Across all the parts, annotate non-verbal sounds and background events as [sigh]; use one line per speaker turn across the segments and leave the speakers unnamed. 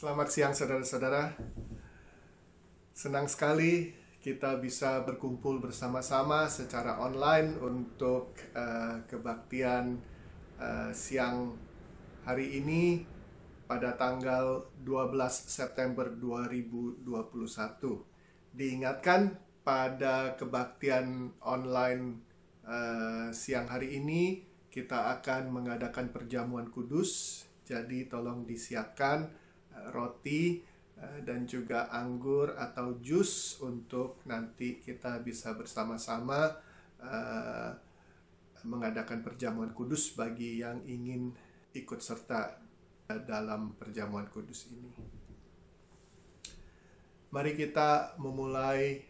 Selamat siang saudara-saudara. Senang sekali kita bisa berkumpul bersama-sama secara online untuk uh, kebaktian uh, siang hari ini pada tanggal 12 September 2021. Diingatkan pada kebaktian online uh, siang hari ini kita akan mengadakan perjamuan kudus. Jadi tolong disiapkan Eh, roti eh, dan juga anggur atau jus untuk nanti kita bisa bersama-sama eh, mengadakan perjamuan kudus bagi yang ingin ikut serta dalam perjamuan kudus ini. Mari kita memulai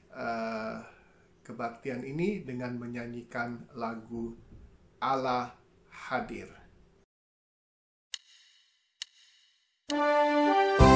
kebaktian ini dengan menyanyikan lagu Allah hadir.
Música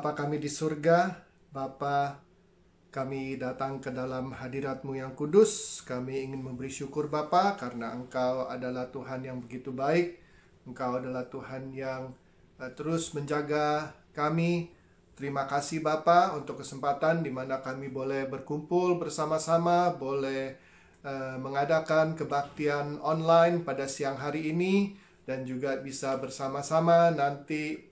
Bapa kami di surga, Bapa kami datang ke dalam hadiratmu yang kudus. Kami ingin memberi syukur Bapa karena Engkau adalah Tuhan yang begitu baik. Engkau adalah Tuhan yang eh, terus menjaga kami. Terima kasih Bapa untuk kesempatan di mana kami boleh berkumpul bersama-sama, boleh eh, mengadakan kebaktian online pada siang hari ini dan juga bisa bersama-sama nanti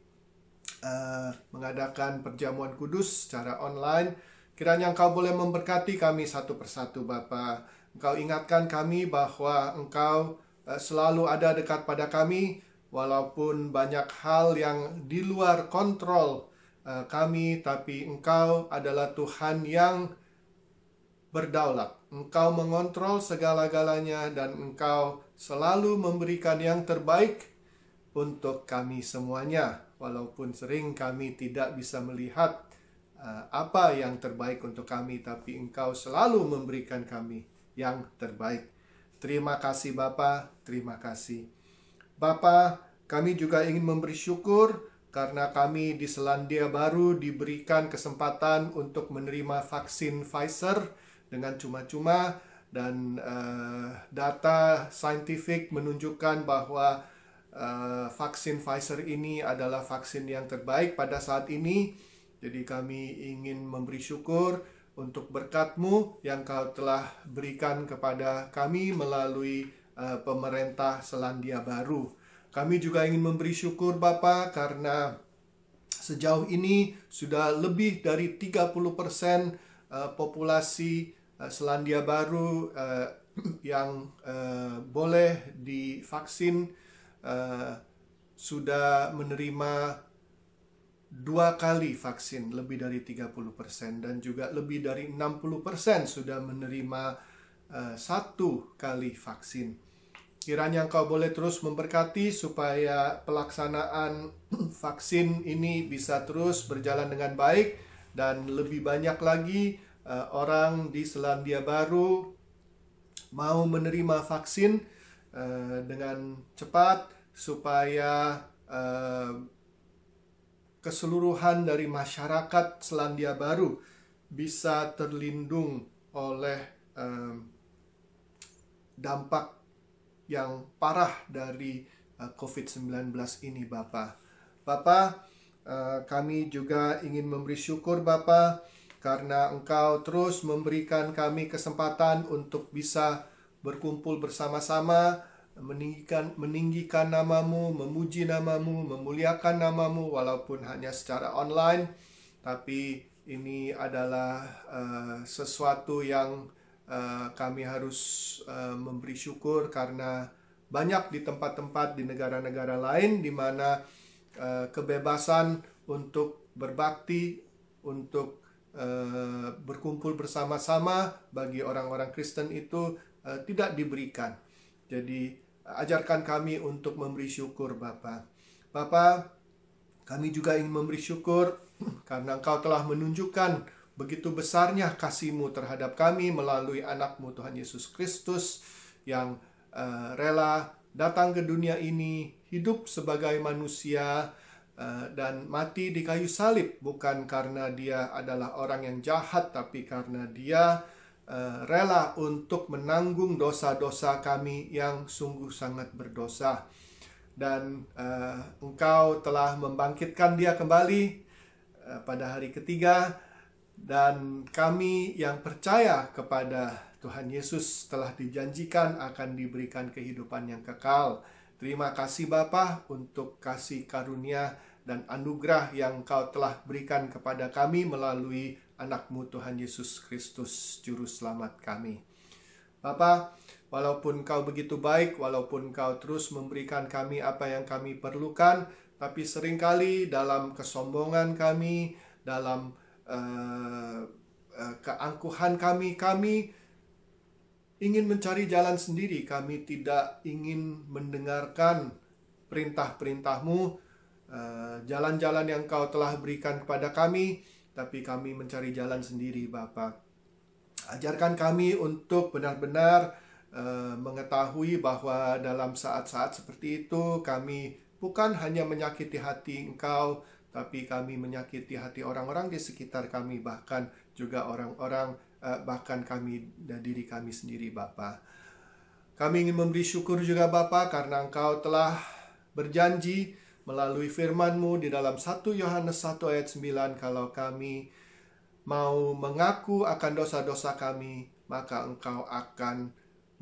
Eh, mengadakan perjamuan kudus secara online. Kiranya Engkau boleh memberkati kami satu persatu Bapa. Engkau ingatkan kami bahwa Engkau uh, selalu ada dekat pada kami walaupun banyak hal yang di luar kontrol uh, kami tapi Engkau adalah Tuhan yang berdaulat. Engkau mengontrol segala-galanya dan Engkau selalu memberikan yang terbaik untuk kami semuanya walaupun sering kami tidak bisa melihat eh, apa yang terbaik untuk kami, tapi Engkau selalu memberikan kami yang terbaik. Terima kasih Bapa, terima kasih. Bapa, kami juga ingin memberi syukur karena kami di Selandia Baru diberikan kesempatan untuk menerima vaksin Pfizer dengan cuma-cuma dan uh, data saintifik menunjukkan bahwa uh, vaksin Pfizer ini adalah vaksin yang terbaik pada saat ini. Jadi kami ingin memberi syukur untuk berkatmu yang kau telah berikan kepada kami melalui uh, pemerintah Selandia Baru. Kami juga ingin memberi syukur Bapa karena sejauh ini sudah lebih dari 30% eh, populasi Selandia Baru [clears throat] yang boleh divaksin uh, sudah menerima dua kali vaksin lebih dari 30% dan juga lebih dari 60% sudah menerima uh, satu kali vaksin. Kiranya engkau boleh terus memberkati supaya pelaksanaan [clears throat] vaksin ini bisa terus berjalan dengan baik dan lebih banyak lagi uh, orang di Selandia Baru mau menerima vaksin Eh, dengan cepat supaya uh, keseluruhan dari masyarakat Selandia Baru bisa terlindung oleh um, dampak yang parah dari uh, COVID-19 ini, Bapak. Bapak, uh, kami juga ingin memberi syukur, Bapak, karena Engkau terus memberikan kami kesempatan untuk bisa berkumpul bersama-sama meninggikan meninggikan namamu, memuji namamu, memuliakan namamu walaupun hanya secara online tapi ini adalah uh, sesuatu yang uh, kami harus uh, memberi syukur karena banyak di tempat-tempat di negara-negara lain di mana uh, kebebasan untuk berbakti, untuk uh, berkumpul bersama-sama bagi orang-orang Kristen itu Eh, tidak diberikan. Jadi ajarkan kami untuk memberi syukur Bapa. Bapa, kami juga ingin memberi syukur [clears throat] karena Engkau telah menunjukkan begitu besarnya kasih-Mu terhadap kami melalui anak-Mu Tuhan Yesus Kristus yang uh, rela datang ke dunia ini, hidup sebagai manusia uh, dan mati di kayu salib bukan karena dia adalah orang yang jahat tapi karena dia Eh, rela untuk menanggung dosa-dosa kami yang sungguh sangat berdosa. Dan uh, engkau telah membangkitkan dia kembali uh, pada hari ketiga, dan kami yang percaya kepada Tuhan Yesus telah dijanjikan akan diberikan kehidupan yang kekal. Terima kasih Bapa untuk kasih karunia dan anugerah yang Kau telah berikan kepada kami melalui anakmu Tuhan Yesus Kristus Juru Selamat kami. Bapa, walaupun kau begitu baik, walaupun kau terus memberikan kami apa yang kami perlukan, tapi seringkali dalam kesombongan kami, dalam uh, uh, keangkuhan kami, kami ingin mencari jalan sendiri. Kami tidak ingin mendengarkan perintah perintahmu mu eh, jalan-jalan yang Kau telah berikan kepada kami tapi kami mencari jalan sendiri Bapa. Ajarkan kami untuk benar-benar uh, mengetahui bahwa dalam saat-saat seperti itu kami bukan hanya menyakiti hati Engkau, tapi kami menyakiti hati orang-orang di sekitar kami, bahkan juga orang-orang, uh, bahkan kami dan diri kami sendiri Bapa. Kami ingin memberi syukur juga Bapa karena Engkau telah berjanji melalui firman-Mu di dalam 1 Yohanes 1 ayat 9 kalau kami mau mengaku akan dosa-dosa kami maka engkau akan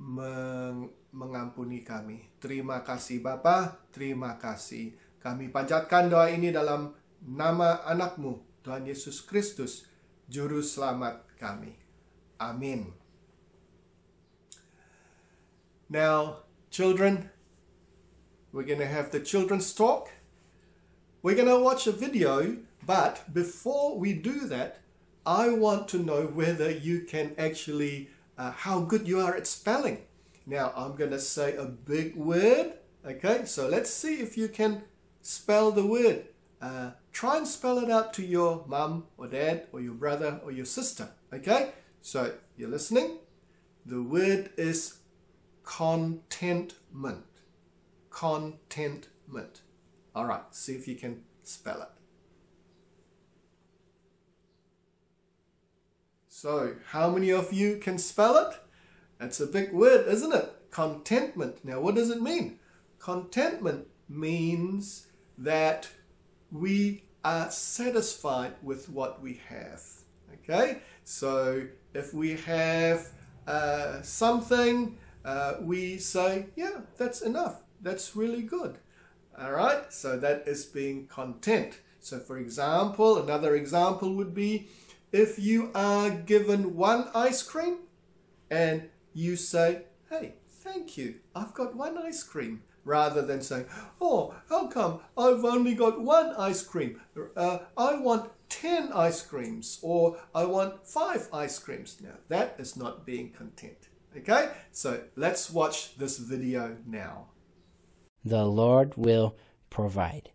meng mengampuni kami. Terima kasih Bapa, terima kasih. Kami panjatkan doa ini dalam nama anakmu, Tuhan Yesus Kristus, Juru Selamat kami. Amin. Now, children, we're gonna have the children's talk. We're going to watch a video, but before we do that, I want to know whether you can actually, uh, how good you are at spelling. Now, I'm going to say a big word, okay? So let's see if you can spell the word. Uh, try and spell it out to your mum or dad or your brother or your sister, okay? So you're listening. The word is contentment. Contentment. All right, see if you can spell it. So, how many of you can spell it? That's a big word, isn't it? Contentment. Now, what does it mean? Contentment means that we are satisfied with what we have. Okay, so if we have uh, something, uh, we say, yeah, that's enough. That's really good. All right, so that is being content. So for example, another example would be if you are given one ice cream and you say, hey, thank you, I've got one ice cream, rather than saying, oh, how come I've only got one ice cream? Uh, I want 10 ice creams or I want five ice creams. Now, that is not being content. Okay, so let's watch this video now.
The Lord will provide.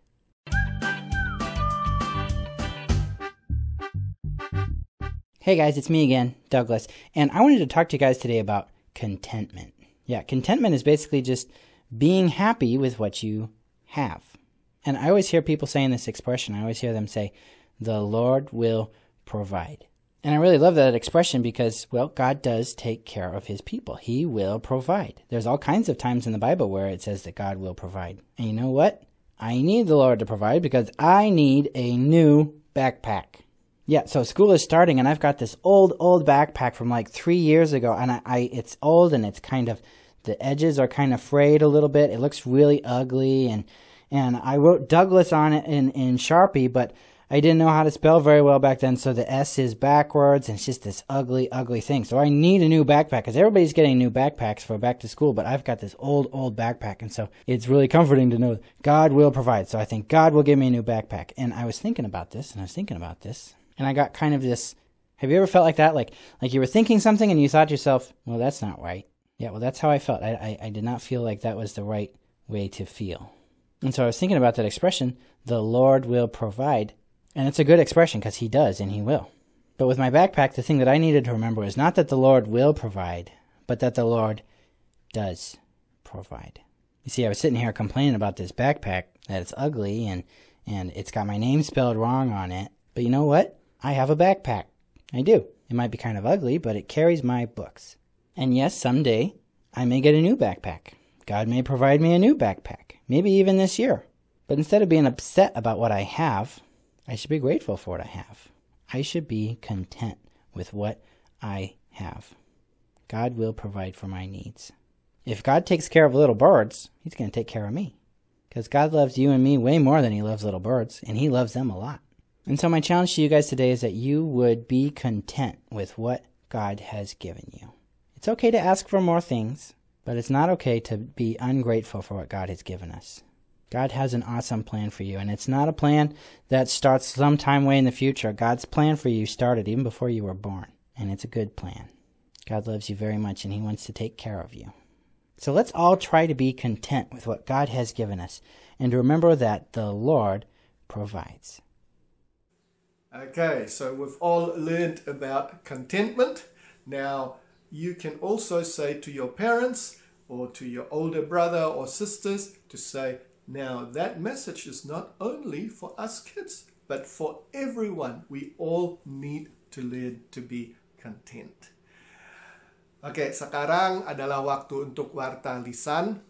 Hey guys, it's me again, Douglas, and I wanted to talk to you guys today about contentment. Yeah, contentment is basically just being happy with what you have. And I always hear people saying this expression, I always hear them say, the Lord will provide. And I really love that expression because, well, God does take care of his people. He will provide. There's all kinds of times in the Bible where it says that God will provide. And you know what? I need the Lord to provide because I need a new backpack. Yeah, so school is starting and I've got this old, old backpack from like three years ago and I, I it's old and it's kind of the edges are kind of frayed a little bit. It looks really ugly and and I wrote Douglas on it in, in Sharpie, but I didn't know how to spell very well back then, so the S is backwards, and it's just this ugly, ugly thing. So I need a new backpack, because everybody's getting new backpacks for back to school, but I've got this old, old backpack, and so it's really comforting to know God will provide. So I think God will give me a new backpack. And I was thinking about this, and I was thinking about this, and I got kind of this. Have you ever felt like that? Like, like you were thinking something, and you thought to yourself, well, that's not right. Yeah, well, that's how I felt. I, I, I did not feel like that was the right way to feel. And so I was thinking about that expression, the Lord will provide. And it's a good expression because He does and He will. But with my backpack, the thing that I needed to remember was not that the Lord will provide, but that the Lord does provide. You see, I was sitting here complaining about this backpack, that it's ugly and, and it's got my name spelled wrong on it. But you know what? I have a backpack. I do. It might be kind of ugly, but it carries my books. And yes, someday I may get a new backpack. God may provide me a new backpack, maybe even this year. But instead of being upset about what I have, I should be grateful for what I have. I should be content with what I have. God will provide for my needs. If God takes care of little birds, He's going to take care of me. Because God loves you and me way more than He loves little birds, and He loves them a lot. And so, my challenge to you guys today is that you would be content with what God has given you. It's okay to ask for more things, but it's not okay to be ungrateful for what God has given us. God has an awesome plan for you, and it's not a plan that starts sometime way in the future. God's plan for you started even before you were born, and it's a good plan. God loves you very much, and He wants to take care of you. So let's all try to be content with what God has given us, and remember that the Lord provides.
Okay, so we've all learned about contentment. Now, you can also say to your parents or to your older brother or sisters to say, Now, that message is not only for us kids, but for everyone. We all need to learn to be content. Oke, okay, sekarang adalah waktu untuk warta lisan.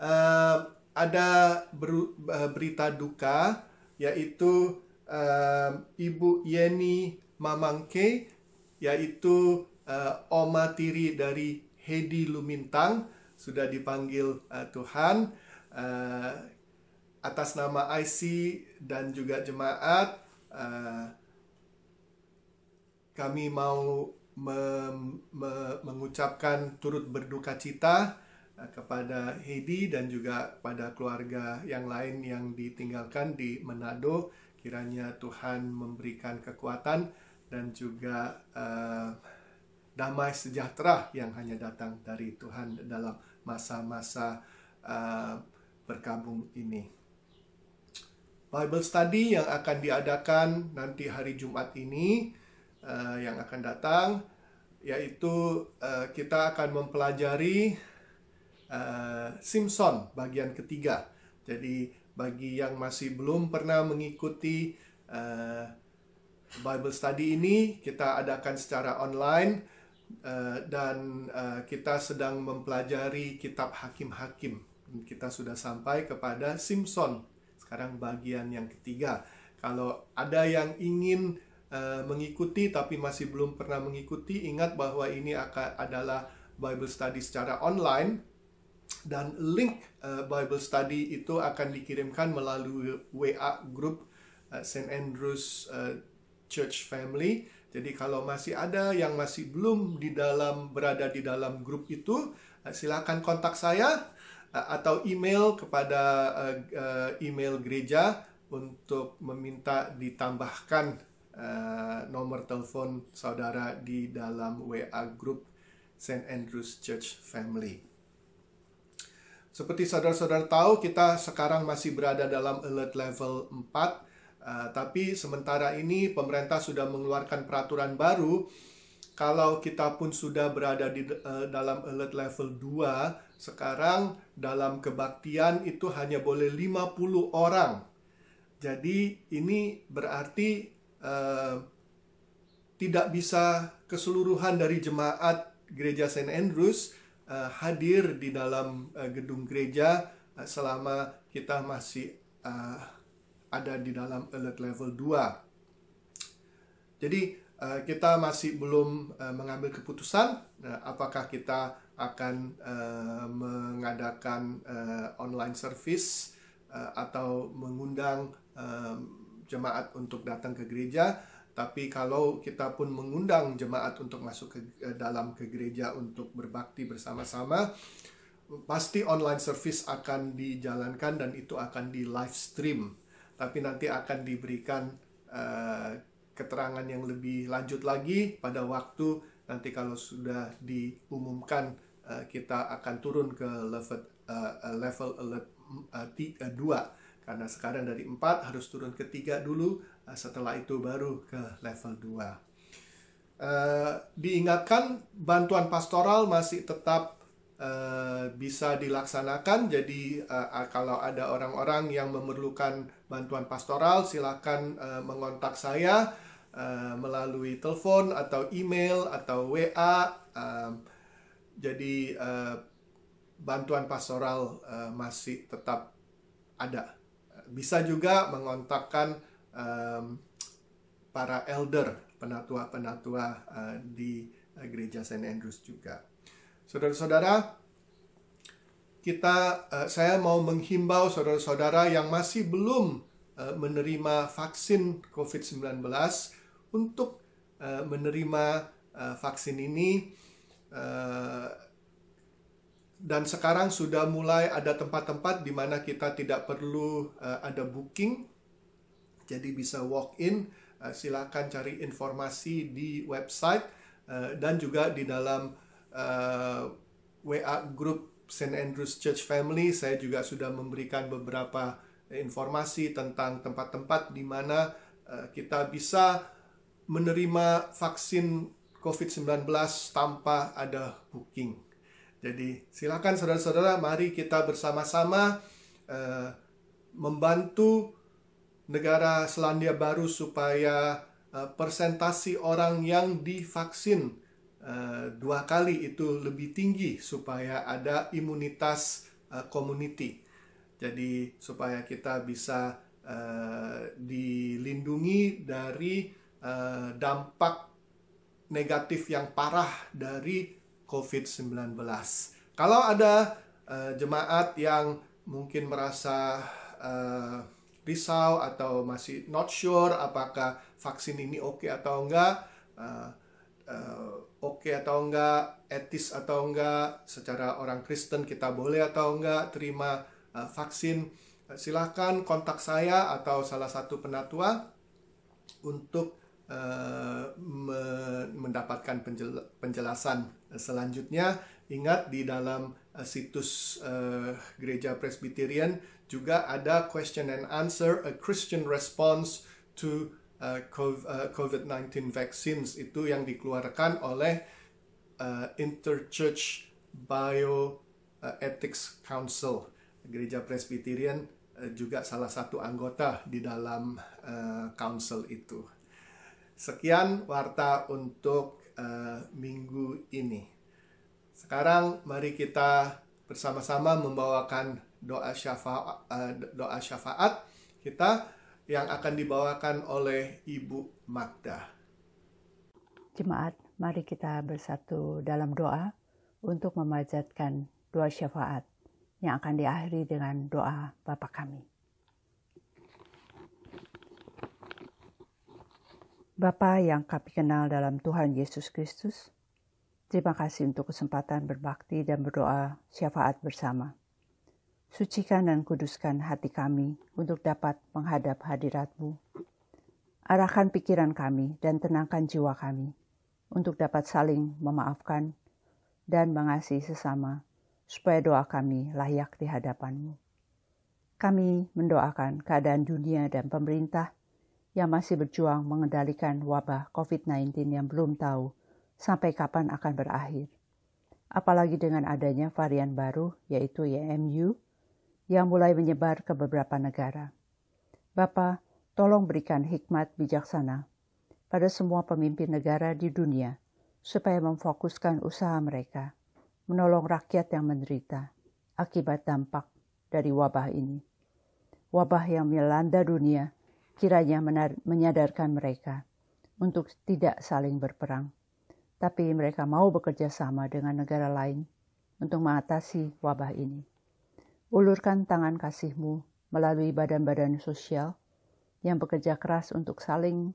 Uh, ada ber eh, berita duka, yaitu uh, Ibu Yeni Mamangke, yaitu uh, oma tiri dari Hedi Lumintang, sudah dipanggil uh, Tuhan uh, atas nama IC dan juga jemaat uh, kami mau me me mengucapkan turut berduka cita uh, kepada Hedi dan juga pada keluarga yang lain yang ditinggalkan di Manado kiranya Tuhan memberikan kekuatan dan juga uh, damai sejahtera yang hanya datang dari Tuhan dalam masa-masa uh, berkabung ini. Bible study yang akan diadakan nanti hari Jumat ini uh, yang akan datang yaitu uh, kita akan mempelajari uh, Simpson bagian ketiga. Jadi bagi yang masih belum pernah mengikuti uh, Bible study ini kita adakan secara online uh, dan uh, kita sedang mempelajari kitab hakim-hakim kita sudah sampai kepada Simpson. Sekarang bagian yang ketiga. Kalau ada yang ingin uh, mengikuti tapi masih belum pernah mengikuti, ingat bahwa ini akan adalah Bible study secara online dan link uh, Bible study itu akan dikirimkan melalui WA group uh, eh, St Andrews uh, Church Family. Jadi kalau masih ada yang masih belum di dalam berada di dalam grup itu, silakan kontak saya atau email kepada uh, email gereja untuk meminta ditambahkan uh, nomor telepon saudara di dalam WA grup St. Andrew's Church Family. Seperti saudara-saudara tahu, kita sekarang masih berada dalam alert level 4, uh, tapi sementara ini pemerintah sudah mengeluarkan peraturan baru kalau kita pun sudah berada di uh, dalam alert level 2, sekarang dalam kebaktian itu hanya boleh 50 orang. Jadi ini berarti uh, tidak bisa keseluruhan dari jemaat gereja St. Andrews uh, hadir di dalam uh, gedung gereja uh, selama kita masih uh, ada di dalam alert level 2. Jadi Eh, kita masih belum uh, mengambil keputusan uh, apakah kita akan uh, mengadakan uh, online service uh, atau mengundang uh, jemaat untuk datang ke gereja tapi kalau kita pun mengundang jemaat untuk masuk ke uh, dalam ke gereja untuk berbakti bersama-sama pasti online service akan dijalankan dan itu akan di live stream tapi nanti akan diberikan uh, keterangan yang lebih lanjut lagi pada waktu nanti kalau sudah diumumkan uh, kita akan turun ke level uh, level alert uh, 2 karena sekarang dari 4 harus turun ke 3 dulu uh, setelah itu baru ke level 2. Uh, diingatkan bantuan pastoral masih tetap uh, bisa dilaksanakan. Jadi uh, kalau ada orang-orang yang memerlukan bantuan pastoral, silakan uh, mengontak saya. Eh, melalui telepon atau email atau WA. uh, eh, jadi uh, bantuan pastoral uh, masih tetap ada. Bisa juga mengontakkan um, para elder, penatua-penatua uh, di gereja Saint Andrews juga. Saudara-saudara, kita uh, saya mau menghimbau saudara-saudara yang masih belum uh, menerima vaksin COVID-19 untuk uh, menerima uh, vaksin ini uh, dan sekarang sudah mulai ada tempat-tempat di mana kita tidak perlu uh, ada booking jadi bisa walk in uh, silakan cari informasi di website uh, dan juga di dalam uh, WA group St Andrews Church Family saya juga sudah memberikan beberapa informasi tentang tempat-tempat di mana uh, kita bisa menerima vaksin COVID-19 tanpa ada booking. Jadi silakan saudara-saudara, mari kita bersama-sama eh, membantu negara Selandia Baru supaya eh, persentasi orang yang divaksin eh, dua kali itu lebih tinggi supaya ada imunitas eh, community. Jadi supaya kita bisa eh, dilindungi dari Eh, dampak negatif yang parah dari COVID-19. Kalau ada eh, jemaat yang mungkin merasa eh, risau atau masih not sure apakah vaksin ini oke okay atau enggak, oke okay atau enggak, etis atau enggak, secara orang Kristen kita boleh atau enggak terima vaksin, silahkan kontak saya atau salah satu penatua untuk Eh, mendapatkan penjelasan selanjutnya. Ingat di dalam eh, situs eh, Gereja Presbyterian juga ada question and answer a Christian response to COVID-19 vaccines itu yang dikeluarkan oleh uh, Interchurch Bioethics Council. Gereja Presbyterian juga salah satu anggota di dalam uh, council itu. Sekian warta untuk uh, minggu ini. Sekarang mari kita bersama-sama membawakan doa syafaat, uh, eh, doa syafaat kita yang akan dibawakan oleh Ibu Magda.
Jemaat, mari kita bersatu dalam doa untuk memanjatkan doa syafaat yang akan diakhiri dengan doa Bapa kami. Bapak yang kami kenal dalam Tuhan Yesus Kristus, terima kasih untuk kesempatan berbakti dan berdoa syafaat bersama. Sucikan dan kuduskan hati kami untuk dapat menghadap hadiratMu. Arahkan pikiran kami dan tenangkan jiwa kami untuk dapat saling memaafkan dan mengasihi sesama, supaya doa kami layak di hadapan Kami mendoakan keadaan dunia dan pemerintah yang masih berjuang mengendalikan wabah COVID-19 yang belum tahu sampai kapan akan berakhir. Apalagi dengan adanya varian baru yaitu YMU yang mulai menyebar ke beberapa negara. Bapak, tolong berikan hikmat bijaksana pada semua pemimpin negara di dunia supaya memfokuskan usaha mereka menolong rakyat yang menderita akibat dampak dari wabah ini. Wabah yang melanda dunia kiranya menyadarkan mereka untuk tidak saling berperang, tapi mereka mau bekerja sama dengan negara lain untuk mengatasi wabah ini. Ulurkan tangan kasihmu melalui badan-badan sosial yang bekerja keras untuk saling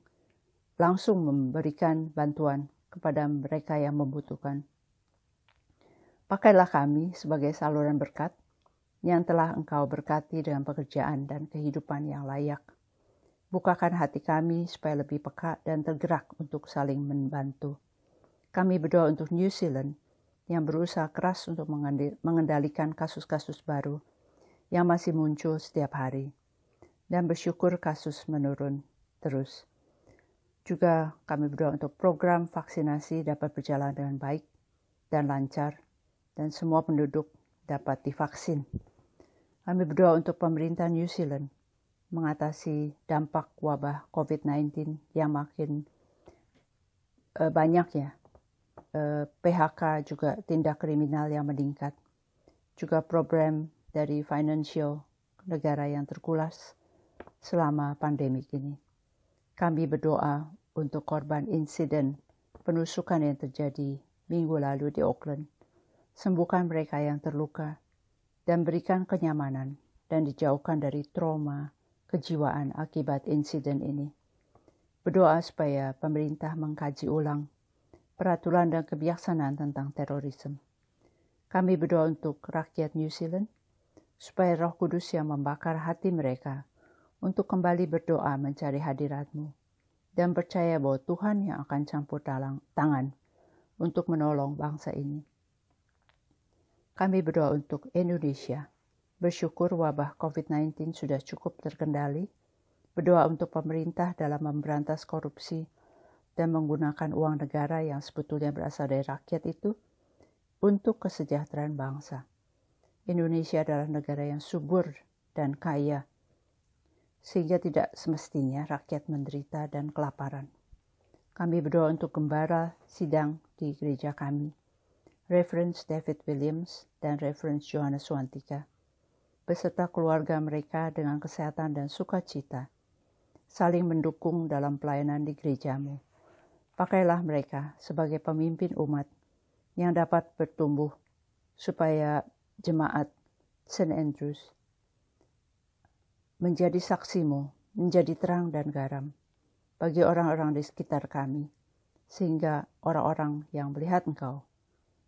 langsung memberikan bantuan kepada mereka yang membutuhkan. Pakailah kami sebagai saluran berkat yang telah engkau berkati dengan pekerjaan dan kehidupan yang layak Bukakan hati kami supaya lebih peka dan tergerak untuk saling membantu. Kami berdoa untuk New Zealand yang berusaha keras untuk mengendalikan kasus-kasus baru yang masih muncul setiap hari dan bersyukur kasus menurun terus. Juga kami berdoa untuk program vaksinasi dapat berjalan dengan baik dan lancar dan semua penduduk dapat divaksin. Kami berdoa untuk pemerintah New Zealand mengatasi dampak wabah COVID-19 yang makin uh, banyak ya. Uh, eh, PHK juga tindak kriminal yang meningkat. Juga problem dari financial negara yang terkulas selama pandemi ini. Kami berdoa untuk korban insiden penusukan yang terjadi minggu lalu di Auckland. Sembuhkan mereka yang terluka dan berikan kenyamanan dan dijauhkan dari trauma kejiwaan akibat insiden ini. Berdoa supaya pemerintah mengkaji ulang peraturan dan kebijaksanaan tentang terorisme. Kami berdoa untuk rakyat New Zealand supaya roh kudus yang membakar hati mereka untuk kembali berdoa mencari hadiratmu dan percaya bahwa Tuhan yang akan campur tangan untuk menolong bangsa ini. Kami berdoa untuk Indonesia Bersyukur wabah COVID-19 sudah cukup terkendali. Berdoa untuk pemerintah dalam memberantas korupsi dan menggunakan uang negara yang sebetulnya berasal dari rakyat itu untuk kesejahteraan bangsa. Indonesia adalah negara yang subur dan kaya, sehingga tidak semestinya rakyat menderita dan kelaparan. Kami berdoa untuk gembara sidang di gereja kami, Reference David Williams dan Reference Johannes swantika beserta keluarga mereka dengan kesehatan dan sukacita. Saling mendukung dalam pelayanan di gerejamu. Pakailah mereka sebagai pemimpin umat yang dapat bertumbuh supaya jemaat St. Andrews menjadi saksimu, menjadi terang dan garam bagi orang-orang di sekitar kami, sehingga orang-orang yang melihat engkau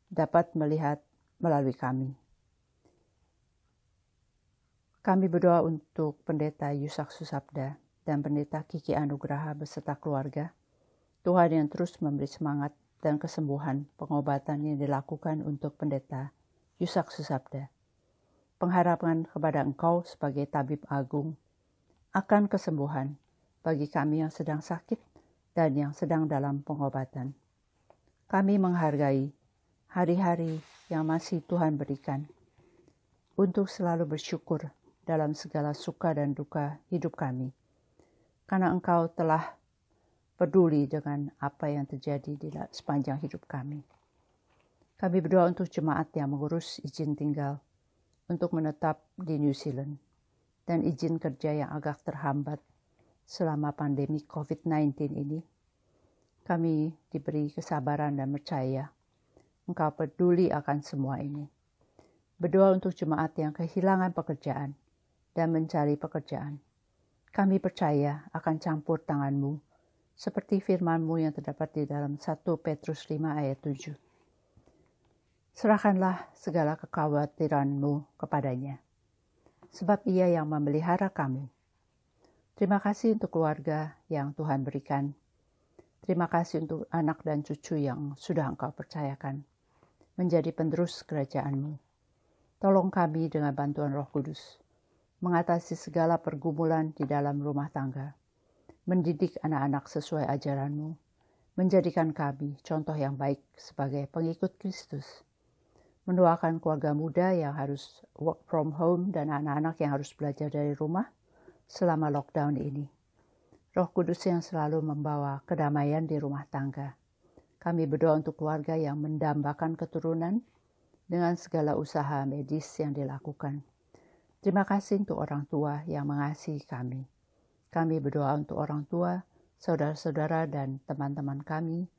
dapat melihat melalui kami. Kami berdoa untuk Pendeta Yusak Susabda dan Pendeta Kiki Anugraha beserta keluarga. Tuhan yang terus memberi semangat dan kesembuhan pengobatan yang dilakukan untuk Pendeta Yusak Susabda. Pengharapan kepada Engkau sebagai Tabib Agung akan kesembuhan bagi kami yang sedang sakit dan yang sedang dalam pengobatan. Kami menghargai hari-hari yang masih Tuhan berikan untuk selalu bersyukur dalam segala suka dan duka hidup kami. Karena Engkau telah peduli dengan apa yang terjadi di sepanjang hidup kami. Kami berdoa untuk jemaat yang mengurus izin tinggal untuk menetap di New Zealand dan izin kerja yang agak terhambat selama pandemi COVID-19 ini. Kami diberi kesabaran dan percaya Engkau peduli akan semua ini. Berdoa untuk jemaat yang kehilangan pekerjaan dan mencari pekerjaan. Kami percaya akan campur tanganmu, seperti firmanmu yang terdapat di dalam 1 Petrus 5 ayat 7. Serahkanlah segala kekhawatiranmu kepadanya, sebab ia yang memelihara kami. Terima kasih untuk keluarga yang Tuhan berikan. Terima kasih untuk anak dan cucu yang sudah engkau percayakan menjadi penerus kerajaanmu. Tolong kami dengan bantuan roh kudus mengatasi segala pergumulan di dalam rumah tangga, mendidik anak-anak sesuai ajaranmu, menjadikan kami contoh yang baik sebagai pengikut Kristus, mendoakan keluarga muda yang harus work from home dan anak-anak yang harus belajar dari rumah selama lockdown ini. Roh Kudus yang selalu membawa kedamaian di rumah tangga. Kami berdoa untuk keluarga yang mendambakan keturunan dengan segala usaha medis yang dilakukan. Terima kasih untuk orang tua yang mengasihi kami. Kami berdoa untuk orang tua, saudara-saudara, dan teman-teman kami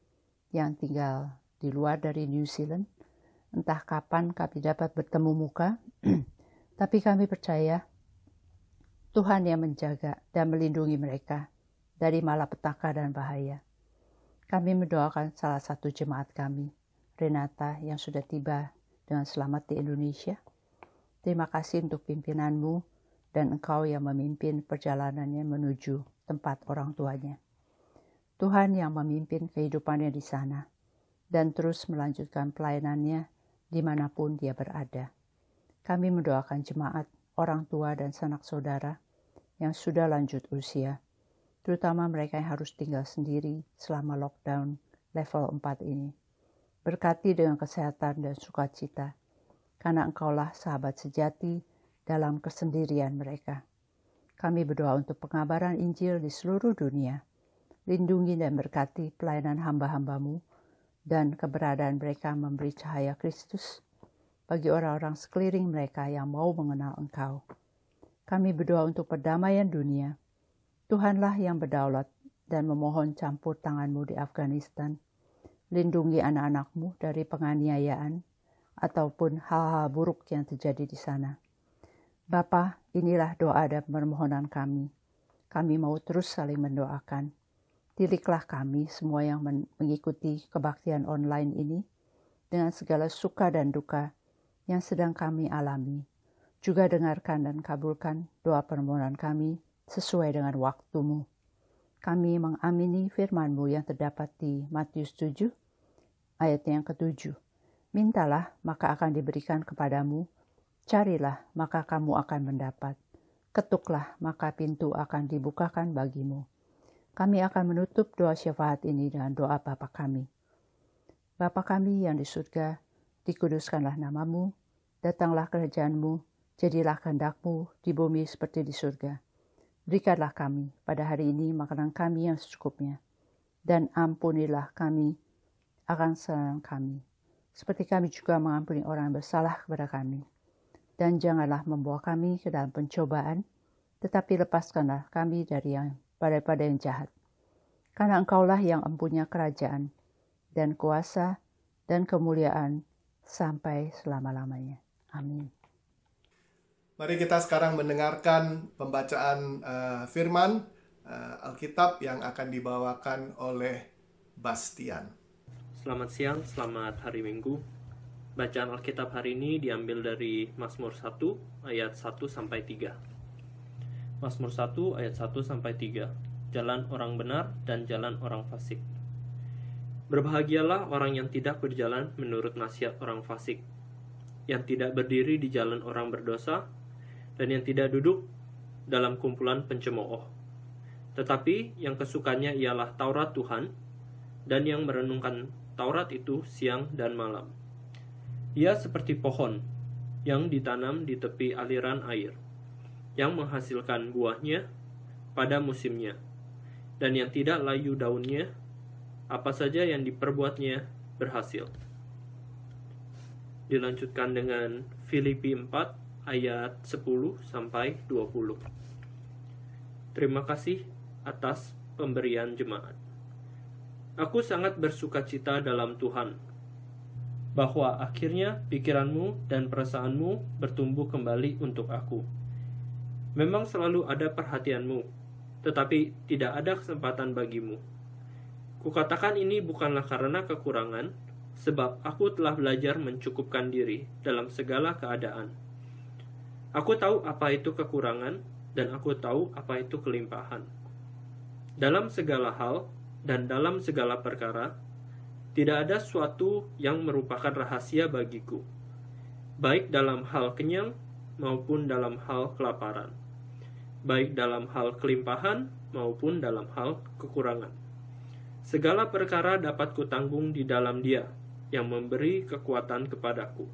yang tinggal di luar dari New Zealand. Entah kapan kami dapat bertemu muka, [clears throat] tapi kami percaya Tuhan yang menjaga dan melindungi mereka dari malapetaka dan bahaya. Kami mendoakan salah satu jemaat kami, Renata, yang sudah tiba dengan selamat di Indonesia. Terima kasih untuk pimpinanmu dan engkau yang memimpin perjalanannya menuju tempat orang tuanya. Tuhan yang memimpin kehidupannya di sana dan terus melanjutkan pelayanannya dimanapun dia berada. Kami mendoakan jemaat, orang tua, dan sanak saudara yang sudah lanjut usia, terutama mereka yang harus tinggal sendiri selama lockdown level 4 ini. Berkati dengan kesehatan dan sukacita karena engkaulah sahabat sejati dalam kesendirian mereka. Kami berdoa untuk pengabaran Injil di seluruh dunia. Lindungi dan berkati pelayanan hamba-hambamu dan keberadaan mereka memberi cahaya Kristus bagi orang-orang sekeliling mereka yang mau mengenal engkau. Kami berdoa untuk perdamaian dunia. Tuhanlah yang berdaulat dan memohon campur tanganmu di Afghanistan. Lindungi anak-anakmu dari penganiayaan ataupun hal-hal buruk yang terjadi di sana. Bapa, inilah doa dan permohonan kami. Kami mau terus saling mendoakan. Tiliklah kami semua yang mengikuti kebaktian online ini dengan segala suka dan duka yang sedang kami alami. Juga dengarkan dan kabulkan doa permohonan kami sesuai dengan waktumu. Kami mengamini firmanmu yang terdapat di Matius 7 ayat yang ketujuh Mintalah, maka akan diberikan kepadamu. Carilah, maka kamu akan mendapat. Ketuklah, maka pintu akan dibukakan bagimu. Kami akan menutup doa syafaat ini dengan doa Bapa kami. Bapa kami yang di surga, dikuduskanlah namamu, datanglah kerajaanmu, jadilah kehendakmu di bumi seperti di surga. Berikanlah kami pada hari ini makanan kami yang secukupnya, dan ampunilah kami akan kesalahan kami, seperti kami juga mengampuni orang yang bersalah kepada kami. Dan janganlah membawa kami ke dalam pencobaan, tetapi lepaskanlah kami dari yang pada-pada yang jahat. Karena engkaulah yang empunya kerajaan, dan kuasa, dan kemuliaan, sampai selama-lamanya. Amin.
Mari kita sekarang mendengarkan pembacaan uh, firman uh, Alkitab yang akan dibawakan oleh Bastian.
Selamat siang, selamat hari Minggu. Bacaan Alkitab hari ini diambil dari Mazmur 1 ayat 1 sampai 3. Mazmur 1 ayat 1 sampai 3. Jalan orang benar dan jalan orang fasik. Berbahagialah orang yang tidak berjalan menurut nasihat orang fasik, yang tidak berdiri di jalan orang berdosa, dan yang tidak duduk dalam kumpulan pencemooh. Tetapi yang kesukannya ialah Taurat Tuhan, dan yang merenungkan Taurat itu siang dan malam. Ia seperti pohon yang ditanam di tepi aliran air, yang menghasilkan buahnya pada musimnya, dan yang tidak layu daunnya, apa saja yang diperbuatnya berhasil. Dilanjutkan dengan Filipi 4 ayat 10 sampai 20. Terima kasih atas pemberian jemaat. Aku sangat bersuka cita dalam Tuhan, bahwa akhirnya pikiranmu dan perasaanmu bertumbuh kembali untuk aku. Memang selalu ada perhatianmu, tetapi tidak ada kesempatan bagimu. Kukatakan ini bukanlah karena kekurangan, sebab aku telah belajar mencukupkan diri dalam segala keadaan. Aku tahu apa itu kekurangan, dan aku tahu apa itu kelimpahan. Dalam segala hal, dan dalam segala perkara, tidak ada suatu yang merupakan rahasia bagiku, baik dalam hal kenyang maupun dalam hal kelaparan, baik dalam hal kelimpahan maupun dalam hal kekurangan. Segala perkara dapat kutanggung di dalam Dia yang memberi kekuatan kepadaku.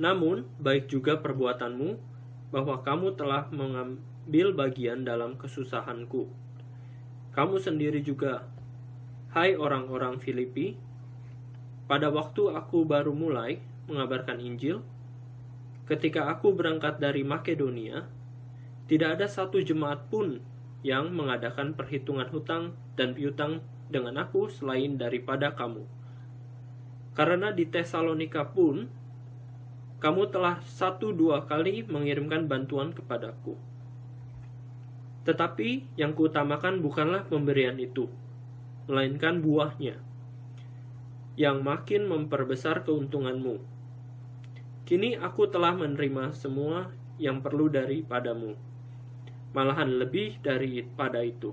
Namun, baik juga perbuatanmu bahwa kamu telah mengambil bagian dalam kesusahanku kamu sendiri juga. Hai orang-orang Filipi, pada waktu aku baru mulai mengabarkan Injil, ketika aku berangkat dari Makedonia, tidak ada satu jemaat pun yang mengadakan perhitungan hutang dan piutang dengan aku selain daripada kamu. Karena di Tesalonika pun, kamu telah satu dua kali mengirimkan bantuan kepadaku tetapi yang kuutamakan bukanlah pemberian itu, melainkan buahnya, yang makin memperbesar keuntunganmu. Kini aku telah menerima semua yang perlu daripadamu, malahan lebih daripada itu.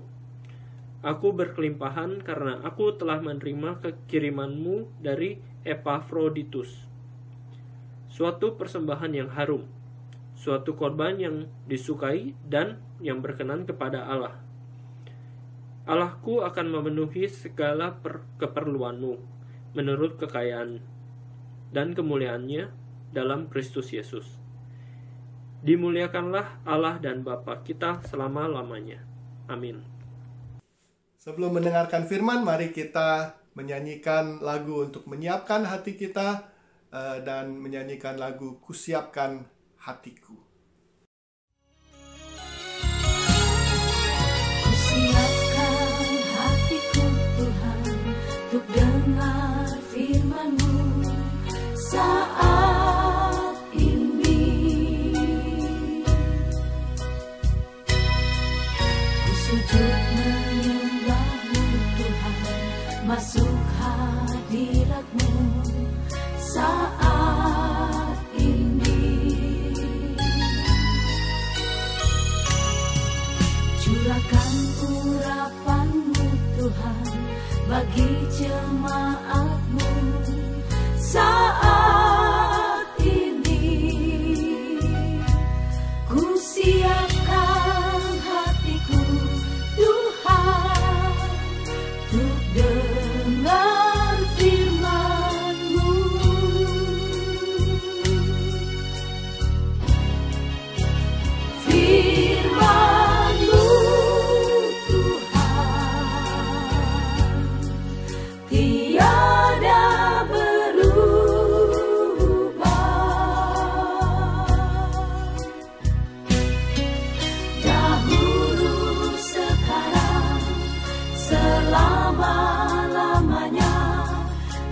Aku berkelimpahan karena aku telah menerima kekirimanmu dari Epafroditus, suatu persembahan yang harum, suatu korban yang disukai dan yang berkenan kepada Allah. Allahku akan memenuhi segala keperluanmu menurut kekayaan dan kemuliaannya dalam Kristus Yesus. Dimuliakanlah Allah dan Bapa kita selama-lamanya. Amin.
Sebelum mendengarkan firman, mari kita menyanyikan lagu untuk menyiapkan hati kita eh, dan menyanyikan lagu Kusiapkan Hatiku.
untuk dengar firman-Mu saat bagi jemaatmu saat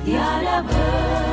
y à la peur.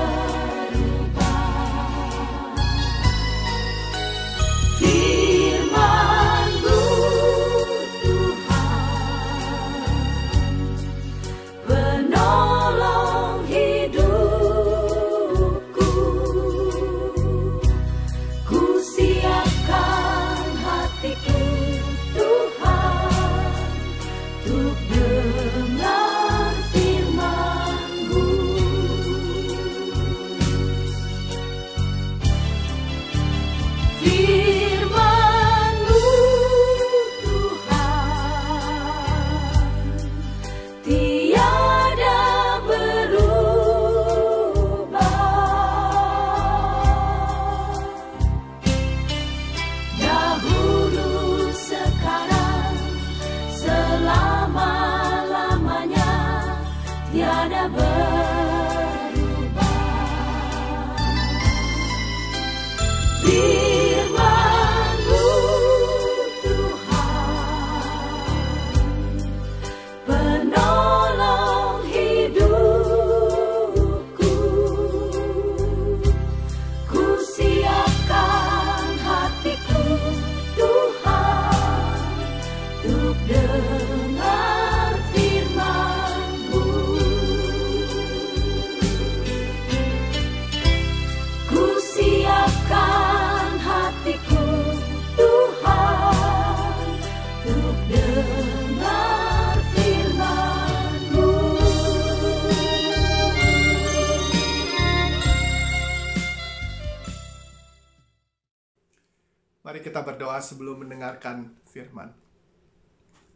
mendengarkan firman.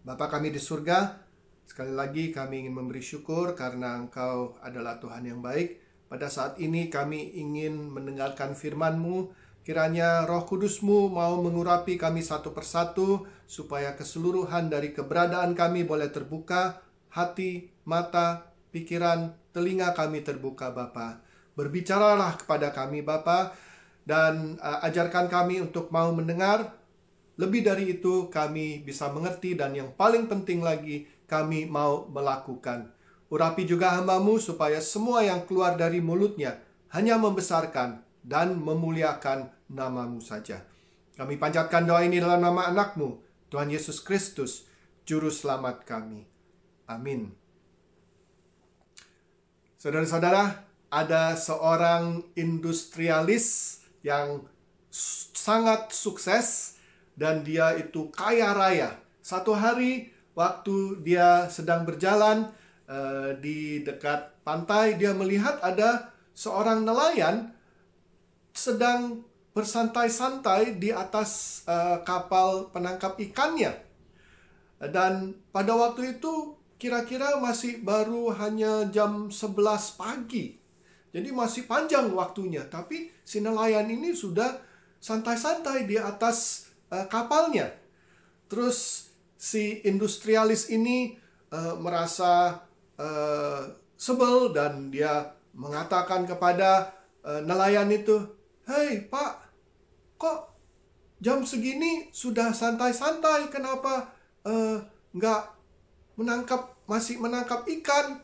Bapa kami di surga, sekali lagi kami ingin memberi syukur karena Engkau adalah Tuhan yang baik. Pada saat ini kami ingin mendengarkan firman-Mu, kiranya roh kudus-Mu mau mengurapi kami satu persatu, supaya keseluruhan dari keberadaan kami boleh terbuka, hati, mata, pikiran, telinga kami terbuka Bapa. Berbicaralah kepada kami Bapa, dan uh, ajarkan kami untuk mau mendengar, lebih dari itu, kami bisa mengerti dan yang paling penting lagi, kami mau melakukan. Urapi juga hambamu supaya semua yang keluar dari mulutnya hanya membesarkan dan memuliakan namamu saja. Kami panjatkan doa ini dalam nama anakmu, Tuhan Yesus Kristus, Juru Selamat kami. Amin. Saudara-saudara, ada seorang industrialis yang sangat sukses dan dia itu kaya raya. Satu hari waktu dia sedang berjalan uh, di dekat pantai, dia melihat ada seorang nelayan sedang bersantai-santai di atas uh, kapal penangkap ikannya. Dan pada waktu itu kira-kira masih baru hanya jam 11 pagi. Jadi masih panjang waktunya, tapi si nelayan ini sudah santai-santai di atas uh, kapalnya. Terus si industrialis ini uh, merasa uh, sebel dan dia mengatakan kepada uh, nelayan itu, "Hei, Pak, kok jam segini sudah santai-santai, kenapa uh, nggak menangkap masih menangkap ikan?"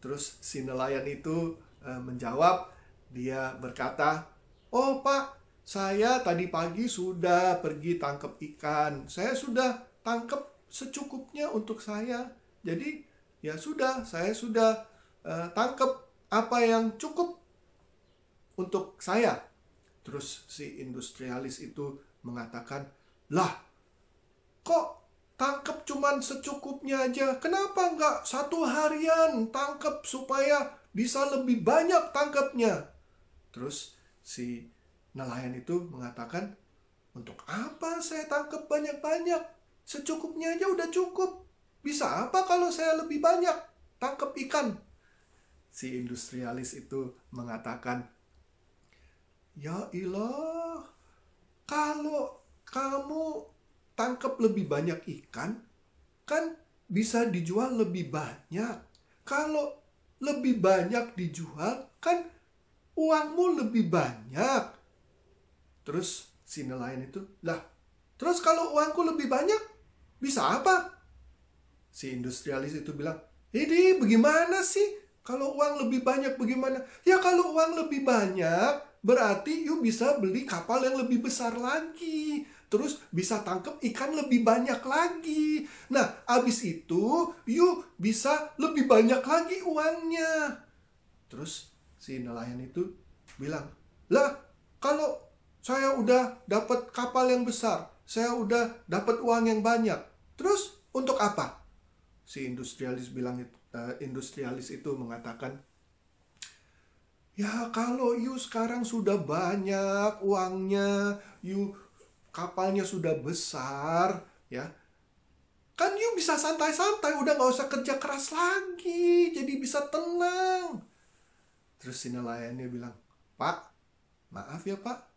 Terus si nelayan itu uh, menjawab, dia berkata, "Oh, Pak, saya tadi pagi sudah pergi tangkap ikan. Saya sudah tangkap secukupnya untuk saya. Jadi ya sudah, saya sudah uh, eh, tangkap apa yang cukup untuk saya. Terus si industrialis itu mengatakan, "Lah, kok tangkap cuman secukupnya aja. Kenapa nggak satu harian tangkap supaya bisa lebih banyak tangkapnya? Terus si Nelayan itu mengatakan, "Untuk apa saya tangkap banyak-banyak? Secukupnya aja udah cukup. Bisa apa kalau saya lebih banyak tangkap ikan?" Si industrialis itu mengatakan, "Ya ilah, kalau kamu tangkap lebih banyak ikan, kan bisa dijual lebih banyak. Kalau lebih banyak dijual, kan uangmu lebih banyak. Terus si nelayan itu, lah, terus kalau uangku lebih banyak, bisa apa? Si industrialis itu bilang, ini bagaimana sih? Kalau uang lebih banyak bagaimana? Ya kalau uang lebih banyak, berarti you bisa beli kapal yang lebih besar lagi. Terus bisa tangkap ikan lebih banyak lagi. Nah, abis itu you bisa lebih banyak lagi uangnya. Terus si nelayan itu bilang, lah kalau saya udah dapat kapal yang besar, saya udah dapat uang yang banyak. Terus untuk apa? Si industrialis bilang uh, industrialis itu mengatakan, "Ya, kalau you sekarang sudah banyak uangnya, you kapalnya sudah besar, ya. Kan you bisa santai-santai, udah nggak usah kerja keras lagi, jadi bisa tenang." Terus si nelayannya bilang, "Pak, maaf ya, Pak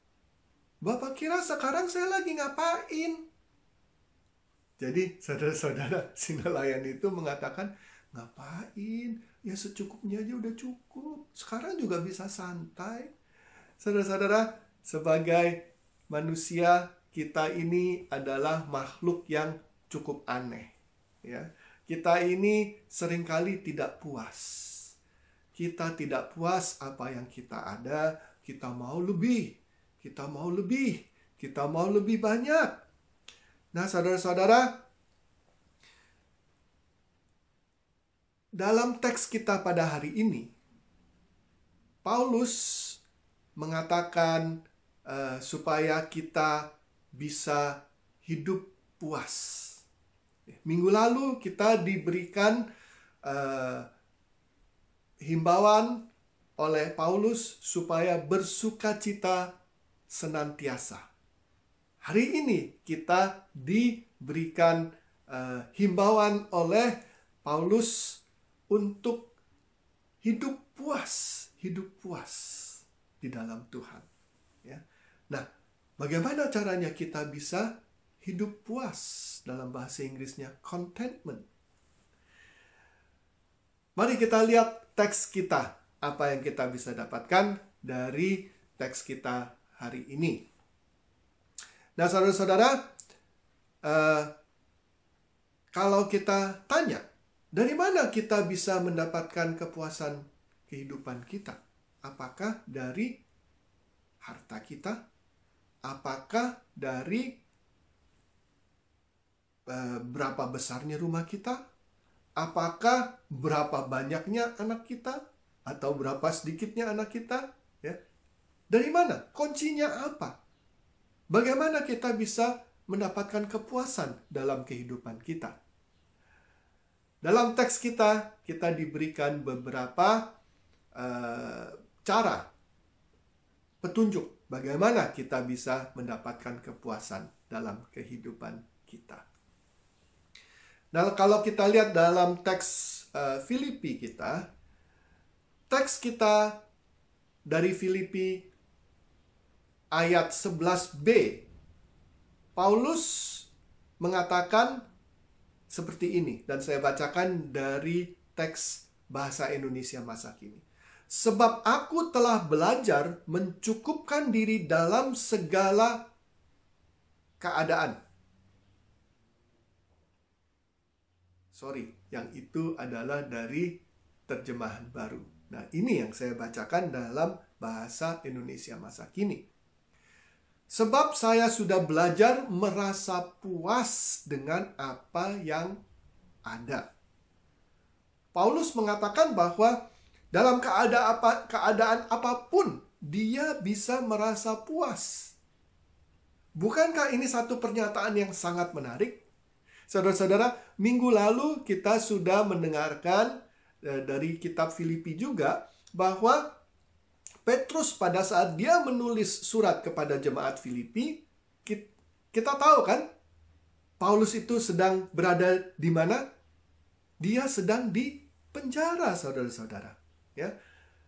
Bapak kira sekarang saya lagi ngapain? Jadi saudara-saudara Sinelayan itu mengatakan, ngapain? Ya secukupnya aja udah cukup. Sekarang juga bisa santai. Saudara-saudara, sebagai manusia kita ini adalah makhluk yang cukup aneh. Ya, kita ini seringkali tidak puas. Kita tidak puas apa yang kita ada, kita mau lebih kita mau lebih, kita mau lebih banyak. Nah, saudara-saudara, dalam teks kita pada hari ini, Paulus mengatakan uh, supaya kita bisa hidup puas. Minggu lalu kita diberikan uh, himbauan oleh Paulus supaya bersukacita senantiasa. Hari ini kita diberikan uh, himbauan oleh Paulus untuk hidup puas, hidup puas di dalam Tuhan. Ya. Nah, bagaimana caranya kita bisa hidup puas dalam bahasa Inggrisnya contentment? Mari kita lihat teks kita, apa yang kita bisa dapatkan dari teks kita hari ini. Nah, saudara-saudara, uh, kalau kita tanya, dari mana kita bisa mendapatkan kepuasan kehidupan kita? Apakah dari harta kita? Apakah dari uh, berapa besarnya rumah kita? Apakah berapa banyaknya anak kita? Atau berapa sedikitnya anak kita? Dari mana? Kuncinya apa? Bagaimana kita bisa mendapatkan kepuasan dalam kehidupan kita? Dalam teks kita, kita diberikan beberapa uh, cara petunjuk bagaimana kita bisa mendapatkan kepuasan dalam kehidupan kita. Nah, kalau kita lihat dalam teks uh, Filipi kita, teks kita dari Filipi ayat 11b, Paulus mengatakan seperti ini dan saya bacakan dari teks bahasa Indonesia masa kini. Sebab aku telah belajar mencukupkan diri dalam segala keadaan. Sorry, yang itu adalah dari terjemahan baru. Nah, ini yang saya bacakan dalam bahasa Indonesia masa kini. Sebab saya sudah belajar merasa puas dengan apa yang ada. Paulus mengatakan bahwa dalam keadaan, apa, keadaan apapun, dia bisa merasa puas. Bukankah ini satu pernyataan yang sangat menarik? Saudara-saudara, minggu lalu kita sudah mendengarkan eh, dari kitab Filipi juga bahwa Petrus pada saat dia menulis surat kepada jemaat Filipi, kita tahu kan Paulus itu sedang berada di mana? Dia sedang di penjara, saudara-saudara. Ya.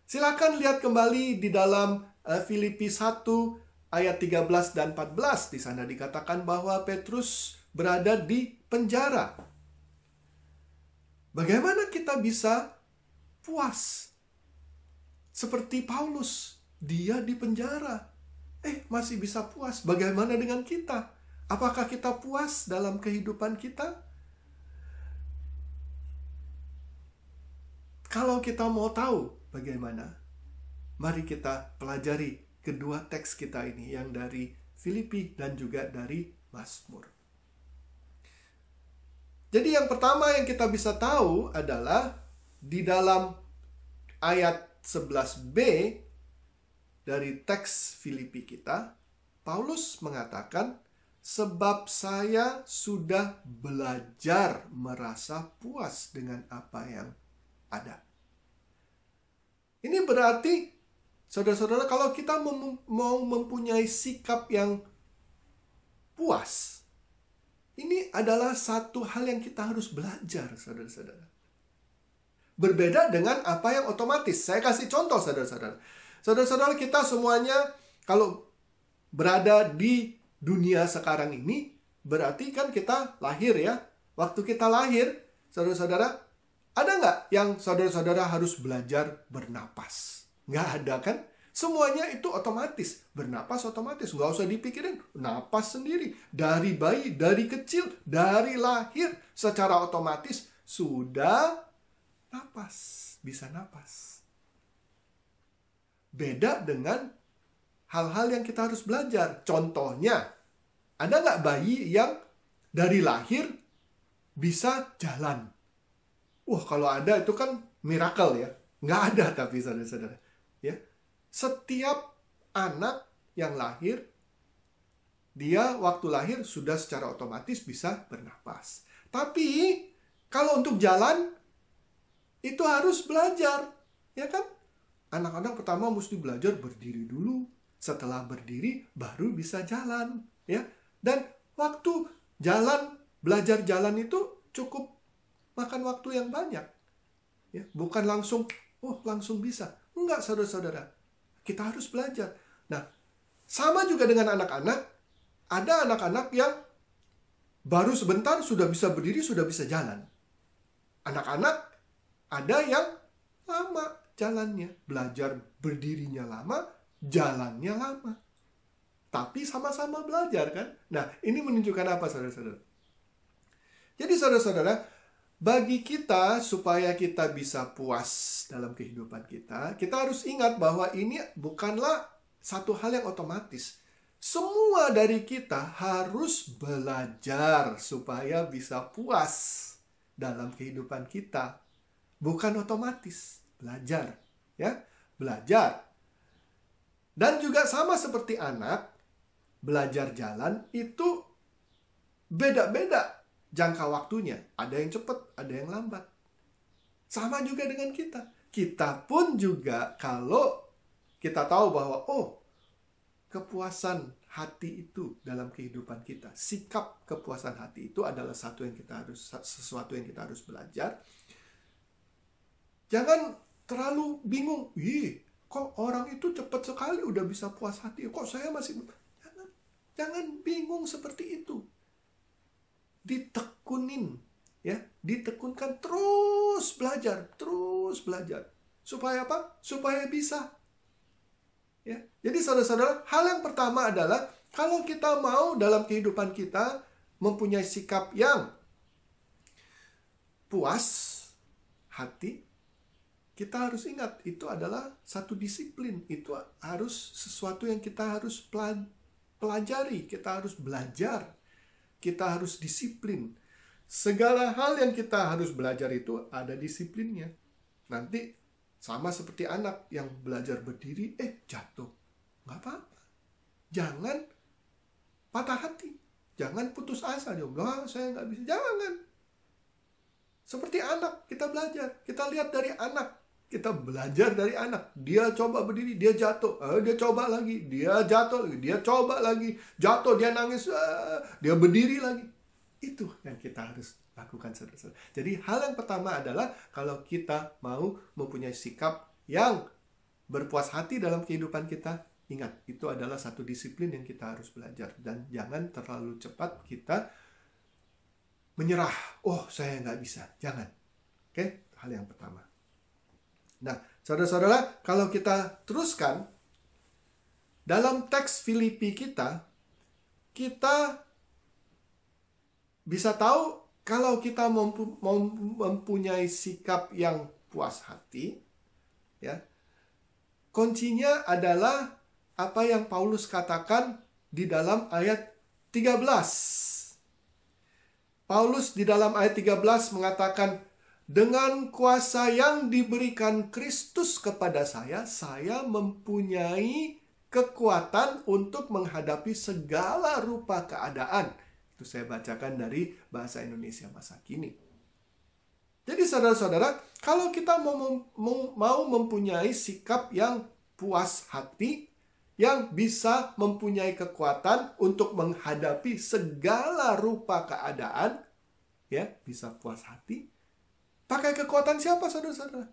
Silakan lihat kembali di dalam eh, Filipi 1 ayat 13 dan 14 di sana dikatakan bahwa Petrus berada di penjara. Bagaimana kita bisa puas seperti Paulus, dia di penjara. Eh, masih bisa puas. Bagaimana dengan kita? Apakah kita puas dalam kehidupan kita? Kalau kita mau tahu bagaimana, mari kita pelajari kedua teks kita ini yang dari Filipi dan juga dari Mazmur. Jadi yang pertama yang kita bisa tahu adalah di dalam ayat 11b dari teks Filipi kita, Paulus mengatakan, sebab saya sudah belajar merasa puas dengan apa yang ada. Ini berarti, saudara-saudara, kalau kita mem mau mempunyai sikap yang puas, ini adalah satu hal yang kita harus belajar, saudara-saudara. Berbeda dengan apa yang otomatis. Saya kasih contoh saudara-saudara. Saudara-saudara kita semuanya kalau berada di dunia sekarang ini berarti kan kita lahir ya. Waktu kita lahir, saudara-saudara, ada nggak yang saudara-saudara harus belajar bernapas? Nggak ada kan? Semuanya itu otomatis. Bernapas otomatis. Nggak usah dipikirin. Napas sendiri. Dari bayi, dari kecil, dari lahir. Secara otomatis sudah napas, bisa nafas. Beda dengan hal-hal yang kita harus belajar. Contohnya, ada nggak bayi yang dari lahir bisa jalan? Wah, kalau ada itu kan miracle ya. Nggak ada tapi saudara-saudara. Ya, setiap anak yang lahir, dia waktu lahir sudah secara otomatis bisa bernapas. Tapi kalau untuk jalan, itu harus belajar ya kan anak-anak pertama mesti belajar berdiri dulu setelah berdiri baru bisa jalan ya dan waktu jalan belajar jalan itu cukup makan waktu yang banyak ya bukan langsung oh langsung bisa enggak saudara-saudara kita harus belajar nah sama juga dengan anak-anak ada anak-anak yang baru sebentar sudah bisa berdiri sudah bisa jalan anak-anak ada yang lama jalannya, belajar berdirinya lama, jalannya lama. Tapi sama-sama belajar kan? Nah, ini menunjukkan apa saudara-saudara? Jadi saudara-saudara, bagi kita supaya kita bisa puas dalam kehidupan kita, kita harus ingat bahwa ini bukanlah satu hal yang otomatis. Semua dari kita harus belajar supaya bisa puas dalam kehidupan kita bukan otomatis belajar ya belajar dan juga sama seperti anak belajar jalan itu beda-beda jangka waktunya ada yang cepat ada yang lambat sama juga dengan kita kita pun juga kalau kita tahu bahwa oh kepuasan hati itu dalam kehidupan kita sikap kepuasan hati itu adalah satu yang kita harus sesuatu yang kita harus belajar Jangan terlalu bingung. Ih, kok orang itu cepat sekali udah bisa puas hati. Kok saya masih jangan jangan bingung seperti itu. Ditekunin ya, ditekunkan terus belajar, terus belajar. Supaya apa? Supaya bisa. Ya. Jadi saudara-saudara, hal yang pertama adalah kalau kita mau dalam kehidupan kita mempunyai sikap yang puas hati kita harus ingat itu adalah satu disiplin itu harus sesuatu yang kita harus pelajari kita harus belajar kita harus disiplin segala hal yang kita harus belajar itu ada disiplinnya nanti sama seperti anak yang belajar berdiri eh jatuh nggak apa-apa jangan patah hati jangan putus asa jomblo saya nggak bisa jangan seperti anak kita belajar kita lihat dari anak kita belajar dari anak dia coba berdiri dia jatuh eh, dia coba lagi dia jatuh lagi dia coba lagi jatuh dia nangis eh, dia berdiri lagi itu yang kita harus lakukan saudara-saudara jadi hal yang pertama adalah kalau kita mau mempunyai sikap yang berpuas hati dalam kehidupan kita ingat itu adalah satu disiplin yang kita harus belajar dan jangan terlalu cepat kita menyerah oh saya nggak bisa jangan oke okay? hal yang pertama Nah, saudara-saudara, kalau kita teruskan dalam teks Filipi kita, kita bisa tahu kalau kita mempunyai sikap yang puas hati, ya. Kuncinya adalah apa yang Paulus katakan di dalam ayat 13. Paulus di dalam ayat 13 mengatakan dengan kuasa yang diberikan Kristus kepada saya, saya mempunyai kekuatan untuk menghadapi segala rupa keadaan. Itu saya bacakan dari bahasa Indonesia masa kini. Jadi saudara-saudara, kalau kita mau, mempunyai sikap yang puas hati, yang bisa mempunyai kekuatan untuk menghadapi segala rupa keadaan, ya bisa puas hati, Pakai kekuatan siapa saudara-saudara?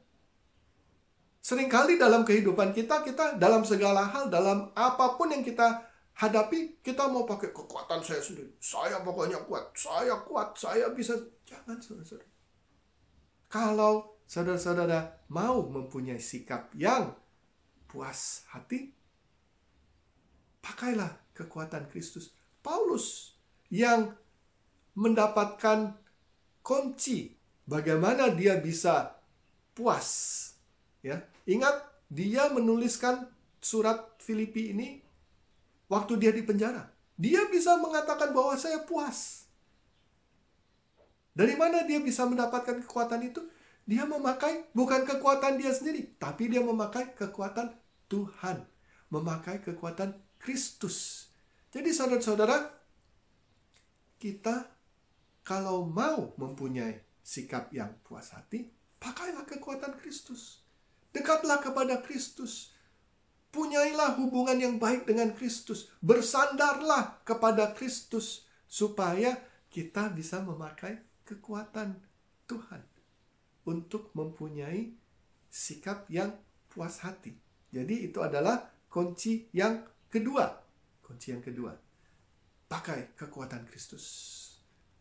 Seringkali dalam kehidupan kita, kita dalam segala hal, dalam apapun yang kita hadapi, kita mau pakai kekuatan saya sendiri. Saya pokoknya kuat, saya kuat, saya bisa. Jangan saudara-saudara. Kalau saudara-saudara mau mempunyai sikap yang puas hati, pakailah kekuatan Kristus. Paulus yang mendapatkan kunci bagaimana dia bisa puas ya ingat dia menuliskan surat Filipi ini waktu dia di penjara dia bisa mengatakan bahwa saya puas dari mana dia bisa mendapatkan kekuatan itu dia memakai bukan kekuatan dia sendiri tapi dia memakai kekuatan Tuhan memakai kekuatan Kristus jadi saudara-saudara kita kalau mau mempunyai sikap yang puas hati, pakailah kekuatan Kristus. Dekatlah kepada Kristus. Punyailah hubungan yang baik dengan Kristus. Bersandarlah kepada Kristus supaya kita bisa memakai kekuatan Tuhan untuk mempunyai sikap yang puas hati. Jadi itu adalah kunci yang kedua. Kunci yang kedua. Pakai kekuatan Kristus.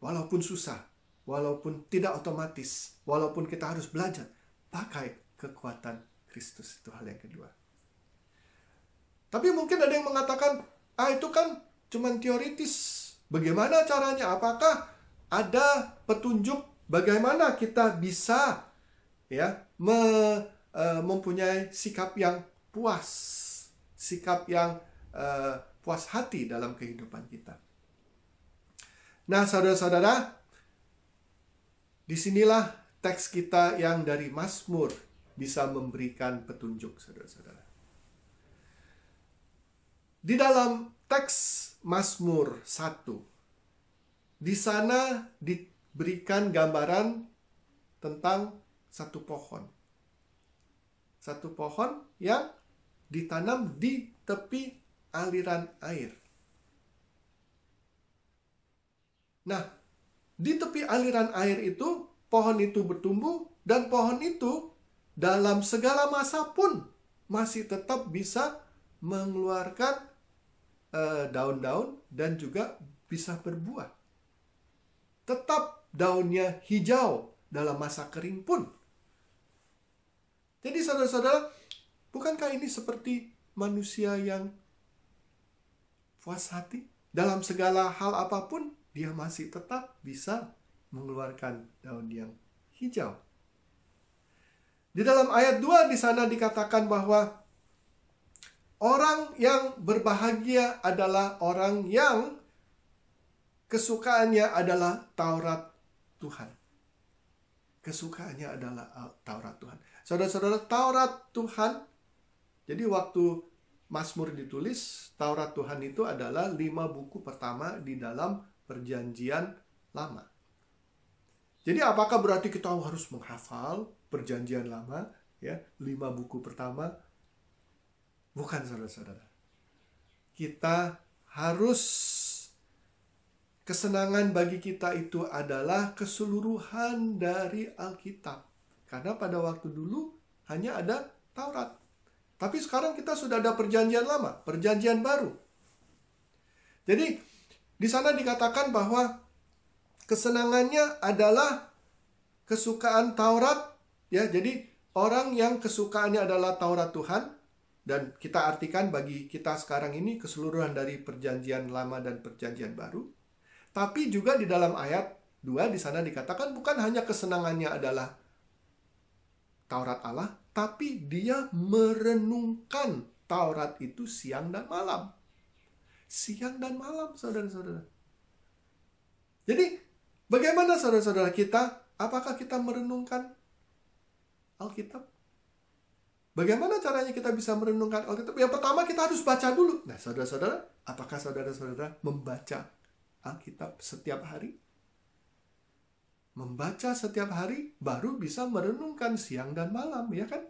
Walaupun susah, walaupun tidak otomatis, walaupun kita harus belajar, pakai kekuatan Kristus. Itu hal yang kedua. Tapi mungkin ada yang mengatakan, ah itu kan cuma teoritis. Bagaimana caranya? Apakah ada petunjuk bagaimana kita bisa ya me, e, mempunyai sikap yang puas, sikap yang e, puas hati dalam kehidupan kita. Nah, saudara-saudara, Disinilah teks kita yang dari Mazmur bisa memberikan petunjuk, saudara-saudara. Di dalam teks Mazmur 1, di sana diberikan gambaran tentang satu pohon. Satu pohon yang ditanam di tepi aliran air. Nah, di tepi aliran air itu pohon itu bertumbuh dan pohon itu dalam segala masa pun masih tetap bisa mengeluarkan eh, daun-daun uh, dan juga bisa berbuah. Tetap daunnya hijau dalam masa kering pun. Jadi saudara-saudara, bukankah ini seperti manusia yang puas hati dalam segala hal apapun dia masih tetap bisa mengeluarkan daun yang hijau. Di dalam ayat 2 di sana dikatakan bahwa orang yang berbahagia adalah orang yang kesukaannya adalah Taurat Tuhan. Kesukaannya adalah uh, Taurat Tuhan. Saudara-saudara, Taurat Tuhan. Jadi waktu Mazmur ditulis, Taurat Tuhan itu adalah lima buku pertama di dalam perjanjian lama. Jadi apakah berarti kita harus menghafal perjanjian lama, ya, lima buku pertama? Bukan, saudara-saudara. Kita harus kesenangan bagi kita itu adalah keseluruhan dari Alkitab. Karena pada waktu dulu hanya ada Taurat. Tapi sekarang kita sudah ada perjanjian lama, perjanjian baru. Jadi di sana dikatakan bahwa kesenangannya adalah kesukaan Taurat ya. Jadi orang yang kesukaannya adalah Taurat Tuhan dan kita artikan bagi kita sekarang ini keseluruhan dari perjanjian lama dan perjanjian baru. Tapi juga di dalam ayat 2 di sana dikatakan bukan hanya kesenangannya adalah Taurat Allah, tapi dia merenungkan Taurat itu siang dan malam siang dan malam, saudara-saudara. Jadi, bagaimana saudara-saudara kita? Apakah kita merenungkan Alkitab? Bagaimana caranya kita bisa merenungkan Alkitab? Yang pertama kita harus baca dulu. Nah, saudara-saudara, apakah saudara-saudara membaca Alkitab setiap hari? Membaca setiap hari baru bisa merenungkan siang dan malam, ya kan?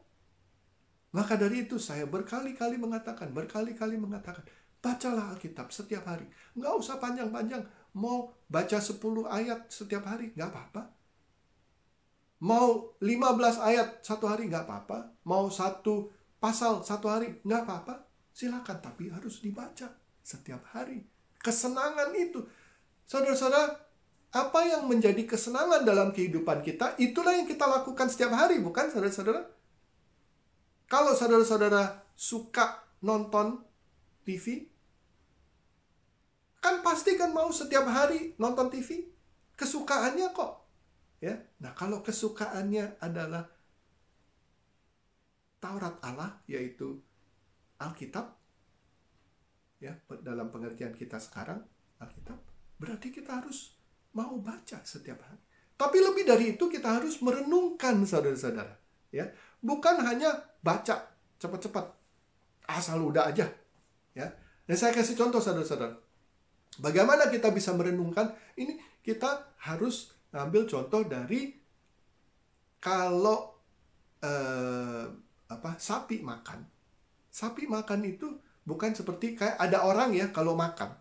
Maka dari itu saya berkali-kali mengatakan, berkali-kali mengatakan, Bacalah Alkitab setiap hari. Nggak usah panjang-panjang. Mau baca 10 ayat setiap hari, nggak apa-apa. Mau 15 ayat satu hari, nggak apa-apa. Mau satu pasal satu hari, nggak apa-apa. Silakan, tapi harus dibaca setiap hari. Kesenangan itu. Saudara-saudara, apa yang menjadi kesenangan dalam kehidupan kita, itulah yang kita lakukan setiap hari, bukan saudara-saudara? Kalau saudara-saudara suka nonton TV, Kan pasti kan mau setiap hari nonton TV. Kesukaannya kok. ya. Nah kalau kesukaannya adalah Taurat Allah, yaitu Alkitab, ya dalam pengertian kita sekarang, Alkitab, berarti kita harus mau baca setiap hari. Tapi lebih dari itu kita harus merenungkan saudara-saudara, ya. Bukan hanya baca cepat-cepat asal udah aja, ya. Dan nah, saya kasih contoh saudara-saudara. Bagaimana kita bisa merenungkan? Ini kita harus ngambil contoh dari kalau eh, apa sapi makan. Sapi makan itu bukan seperti kayak ada orang ya kalau makan.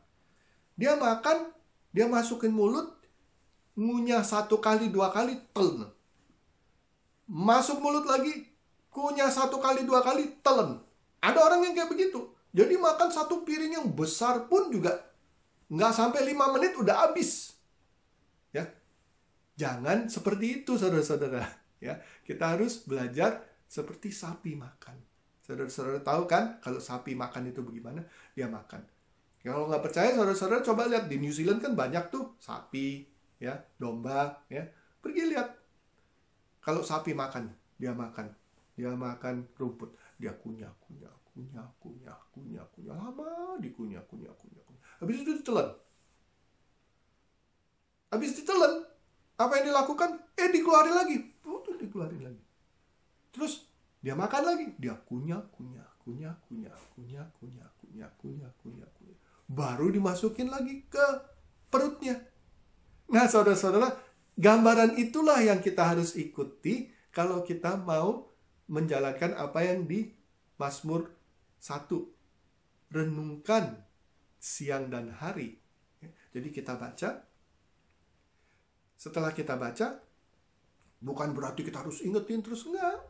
Dia makan, dia masukin mulut, ngunyah satu kali dua kali, telen. Masuk mulut lagi, kunyah satu kali dua kali, telen. Ada orang yang kayak begitu. Jadi makan satu piring yang besar pun juga nggak sampai lima menit udah habis. Ya. Jangan seperti itu saudara-saudara, ya. Kita harus belajar seperti sapi makan. Saudara-saudara tahu kan kalau sapi makan itu bagaimana? Dia makan. Ya, kalau nggak percaya saudara-saudara coba lihat di New Zealand kan banyak tuh sapi, ya, domba, ya. Pergi lihat. Kalau sapi makan, dia makan. Dia makan rumput, dia kunyah, kunyah, kunyah, kunyah, kunyah, kunyah lama dikunyah, kunyah, kunyah Habis itu ditelan. Habis ditelan, apa yang dilakukan? Eh dikeluarin lagi. Terus dikeluarin lagi. Terus dia makan lagi, dia kunyah, kunyah, kunyah, kunyah, kunyah, kunyah, kunyah, kunyah, kunyah, kunyah. Baru dimasukin lagi ke perutnya. Nah, saudara-saudara, gambaran itulah yang kita harus ikuti kalau kita mau menjalankan apa yang di Mazmur 1. Renungkan siang dan hari. Ya, jadi kita baca, setelah kita baca, bukan berarti kita harus ingetin terus, enggak.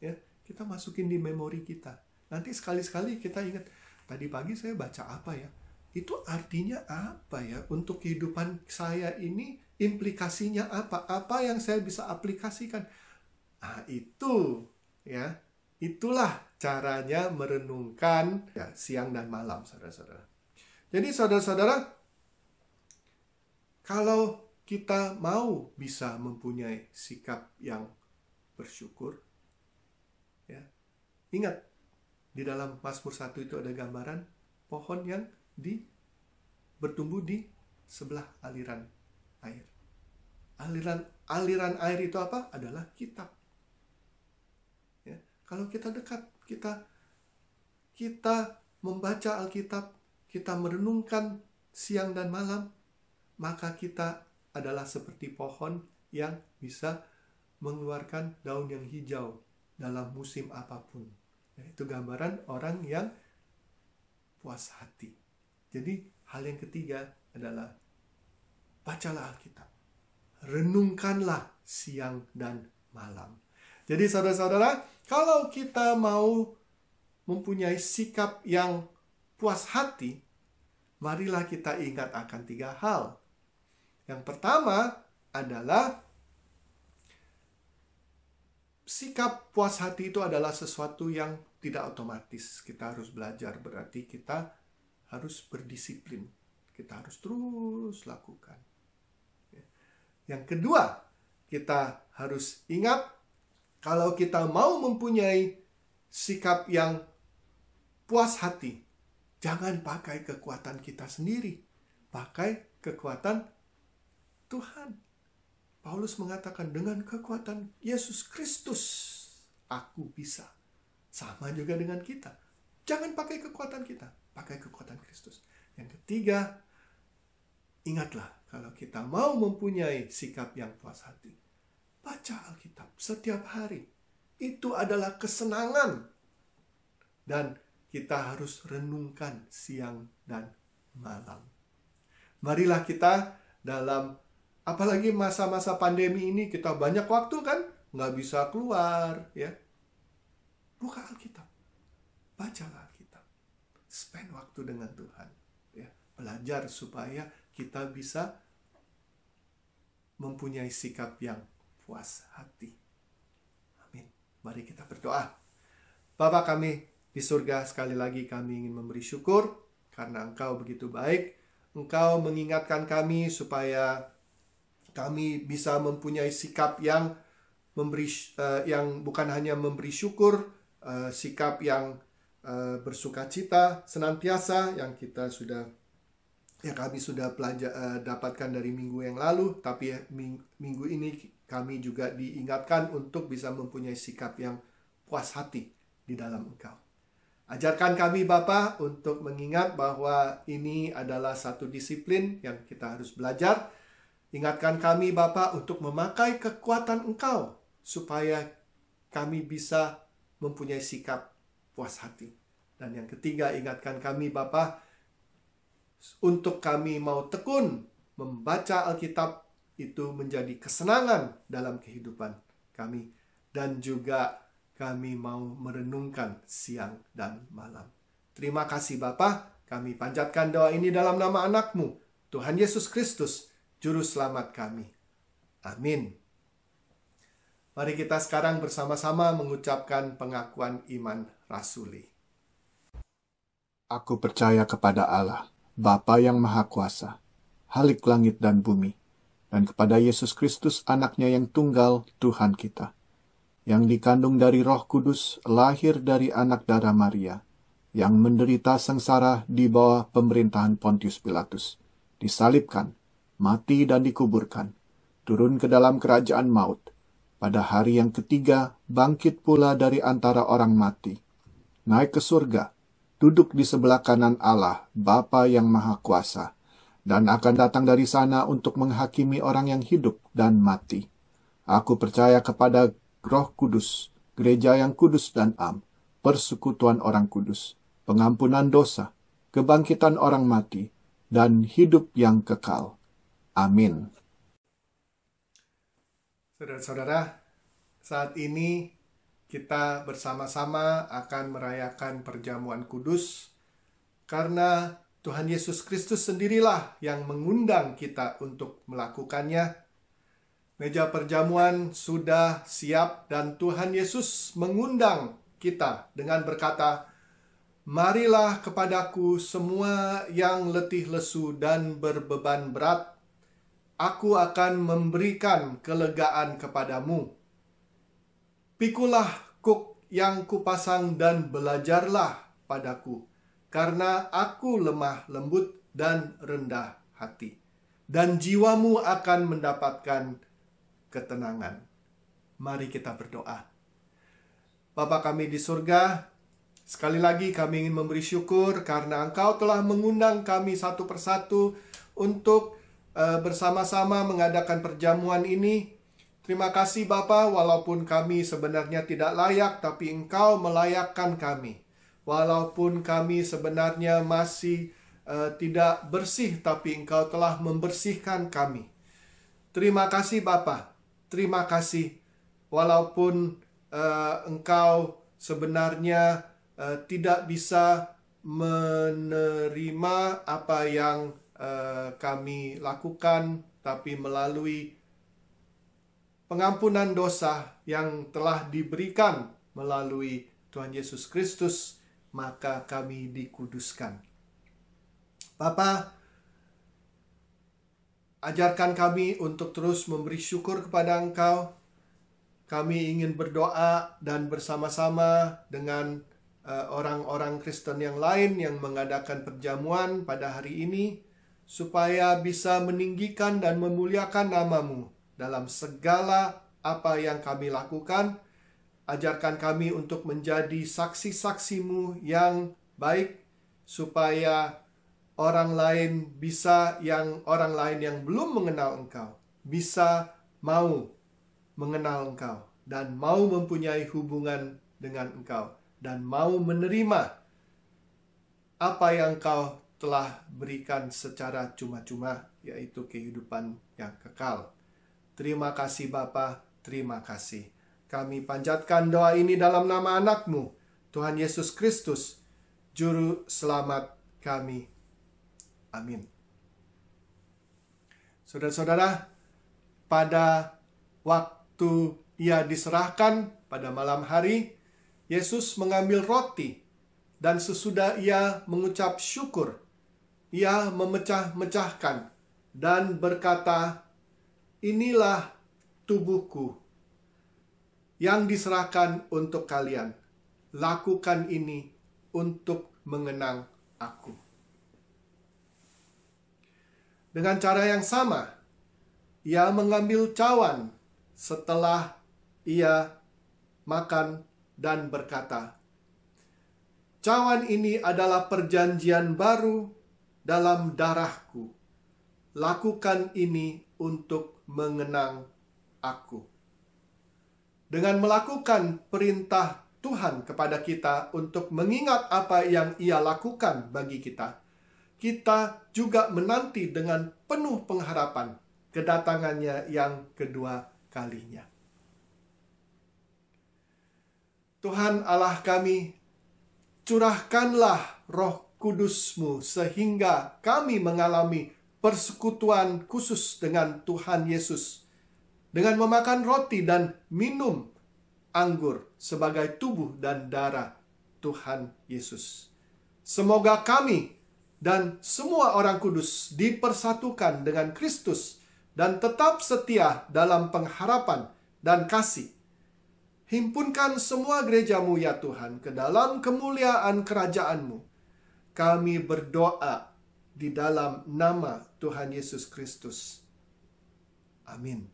Ya, kita masukin di memori kita. Nanti sekali-sekali kita ingat, tadi pagi saya baca apa ya? Itu artinya apa ya? Untuk kehidupan saya ini, implikasinya apa? Apa yang saya bisa aplikasikan? Nah, itu ya. Itulah caranya merenungkan ya, siang dan malam, saudara-saudara. Jadi saudara-saudara, kalau kita mau bisa mempunyai sikap yang bersyukur, ya, ingat di dalam Mazmur 1 itu ada gambaran pohon yang di bertumbuh di sebelah aliran air. Aliran aliran air itu apa? Adalah kitab. Ya, kalau kita dekat, kita kita membaca Alkitab, kita merenungkan siang dan malam, maka kita adalah seperti pohon yang bisa mengeluarkan daun yang hijau dalam musim apapun. Ya, itu gambaran orang yang puas hati. Jadi hal yang ketiga adalah bacalah Alkitab. Renungkanlah siang dan malam. Jadi saudara-saudara, kalau kita mau mempunyai sikap yang puas hati, marilah kita ingat akan tiga hal. Yang pertama adalah sikap puas hati itu adalah sesuatu yang tidak otomatis. Kita harus belajar, berarti kita harus berdisiplin. Kita harus terus lakukan. Ya. Yang kedua, kita harus ingat kalau kita mau mempunyai sikap yang puas hati, Jangan pakai kekuatan kita sendiri, pakai kekuatan Tuhan. Paulus mengatakan dengan kekuatan Yesus Kristus aku bisa. Sama juga dengan kita. Jangan pakai kekuatan kita, pakai kekuatan Kristus. Yang ketiga, ingatlah kalau kita mau mempunyai sikap yang puas hati. Baca Alkitab setiap hari. Itu adalah kesenangan. Dan kita harus renungkan siang dan malam. Marilah kita dalam apalagi masa-masa pandemi ini kita banyak waktu kan nggak bisa keluar ya buka Alkitab baca Alkitab spend waktu dengan Tuhan ya belajar supaya kita bisa mempunyai sikap yang puas hati amin mari kita berdoa Bapak kami di surga sekali lagi kami ingin memberi syukur karena Engkau begitu baik. Engkau mengingatkan kami supaya kami bisa mempunyai sikap yang memberi uh, yang bukan hanya memberi syukur, uh, sikap yang uh, eh, bersukacita senantiasa yang kita sudah ya kami sudah pelajar, uh, dapatkan dari minggu yang lalu, tapi minggu ini kami juga diingatkan untuk bisa mempunyai sikap yang puas hati di dalam Engkau. Ajarkan kami Bapa untuk mengingat bahwa ini adalah satu disiplin yang kita harus belajar. Ingatkan kami Bapa untuk memakai kekuatan Engkau supaya kami bisa mempunyai sikap puas hati. Dan yang ketiga, ingatkan kami Bapa untuk kami mau tekun membaca Alkitab itu menjadi kesenangan dalam kehidupan kami dan juga kami mau merenungkan siang dan malam. Terima kasih Bapa, kami panjatkan doa ini dalam nama anakmu, Tuhan Yesus Kristus, Juru Selamat kami. Amin. Mari kita sekarang bersama-sama mengucapkan pengakuan iman rasuli. Aku percaya kepada Allah, Bapa yang Maha Kuasa, Halik langit dan bumi, dan kepada Yesus Kristus anaknya yang tunggal, Tuhan kita, yang dikandung dari Roh Kudus lahir dari anak darah Maria, yang menderita sengsara di bawah pemerintahan Pontius Pilatus, disalibkan, mati dan dikuburkan, turun ke dalam kerajaan maut. Pada hari yang ketiga, bangkit pula dari antara orang mati, naik ke surga, duduk di sebelah kanan Allah, Bapa yang Maha Kuasa, dan akan datang dari sana untuk menghakimi orang yang hidup dan mati. Aku percaya kepada Roh Kudus, gereja yang kudus dan am, persekutuan orang kudus, pengampunan dosa, kebangkitan orang mati, dan hidup yang kekal. Amin. Saudara-saudara, saat ini kita bersama-sama akan merayakan perjamuan kudus karena Tuhan Yesus Kristus sendirilah yang mengundang kita untuk melakukannya Meja perjamuan sudah siap dan Tuhan Yesus mengundang kita dengan berkata, Marilah kepadaku semua yang letih lesu dan berbeban berat, aku akan memberikan kelegaan kepadamu. Pikulah kuk yang kupasang dan belajarlah padaku, karena aku lemah lembut dan rendah hati. Dan jiwamu akan mendapatkan ketenangan. Mari kita berdoa. Bapa kami di surga, sekali lagi kami ingin memberi syukur karena Engkau telah mengundang kami satu persatu untuk eh, bersama-sama mengadakan perjamuan ini. Terima kasih Bapa, walaupun kami sebenarnya tidak layak, tapi Engkau melayakkan kami. Walaupun kami sebenarnya masih uh, tidak bersih, tapi Engkau telah membersihkan kami. Terima kasih Bapak terima kasih walaupun uh, engkau sebenarnya uh, tidak bisa menerima apa yang uh, kami lakukan tapi melalui pengampunan dosa yang telah diberikan melalui Tuhan Yesus Kristus maka kami dikuduskan Bapak Ajarkan kami untuk terus memberi syukur kepada Engkau. Kami ingin berdoa dan bersama-sama dengan eh, orang-orang Kristen yang lain yang mengadakan perjamuan pada hari ini, supaya bisa meninggikan dan memuliakan namamu dalam segala apa yang kami lakukan. Ajarkan kami untuk menjadi saksi-saksimu yang baik, supaya orang lain bisa yang orang lain yang belum mengenal engkau bisa mau mengenal engkau dan mau mempunyai hubungan dengan engkau dan mau menerima apa yang engkau telah berikan secara cuma-cuma yaitu kehidupan yang kekal. Terima kasih Bapa, terima kasih. Kami panjatkan doa ini dalam nama anakmu, Tuhan Yesus Kristus, Juru Selamat kami. Amin. Saudara-saudara, pada waktu ia diserahkan pada malam hari, Yesus mengambil roti dan sesudah ia mengucap syukur, ia memecah-mecahkan dan berkata, "Inilah tubuhku yang diserahkan untuk kalian. Lakukan ini untuk mengenang aku." Dengan cara yang sama, ia mengambil cawan setelah ia makan dan berkata, "Cawan ini adalah perjanjian baru dalam darahku. Lakukan ini untuk mengenang aku." Dengan melakukan perintah Tuhan kepada kita untuk mengingat apa yang Ia lakukan bagi kita kita juga menanti dengan penuh pengharapan kedatangannya yang kedua kalinya. Tuhan Allah kami, curahkanlah roh kudusmu sehingga kami mengalami persekutuan khusus dengan Tuhan Yesus dengan memakan roti dan minum anggur sebagai tubuh dan darah Tuhan Yesus. Semoga kami dan semua orang kudus dipersatukan dengan Kristus dan tetap setia dalam pengharapan dan kasih. Himpunkan semua gerejamu ya Tuhan ke dalam kemuliaan kerajaanmu. Kami berdoa di dalam nama Tuhan Yesus Kristus. Amin.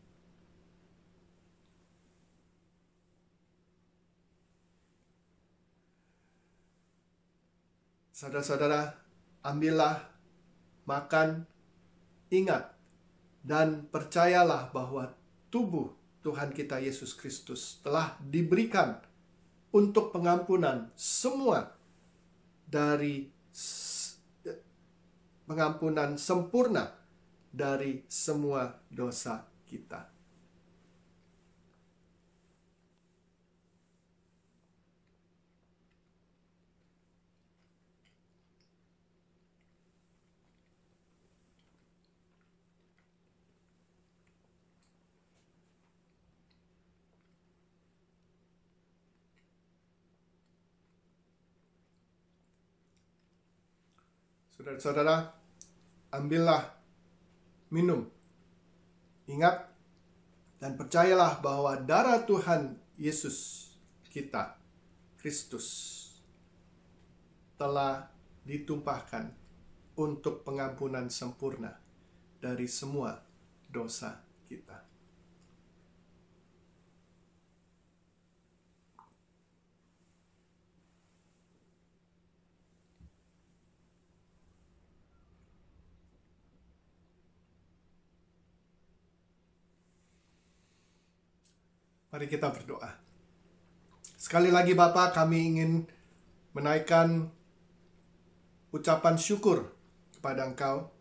Saudara-saudara, ambillah, makan, ingat, dan percayalah bahwa tubuh Tuhan kita Yesus Kristus telah diberikan untuk pengampunan semua dari pengampunan sempurna dari semua dosa kita. Saudara-saudara, ambillah minum. Ingat dan percayalah bahwa darah Tuhan Yesus kita, Kristus, telah ditumpahkan untuk pengampunan sempurna dari semua dosa kita. Mari kita berdoa. Sekali lagi Bapa, kami ingin menaikkan ucapan syukur kepada Engkau.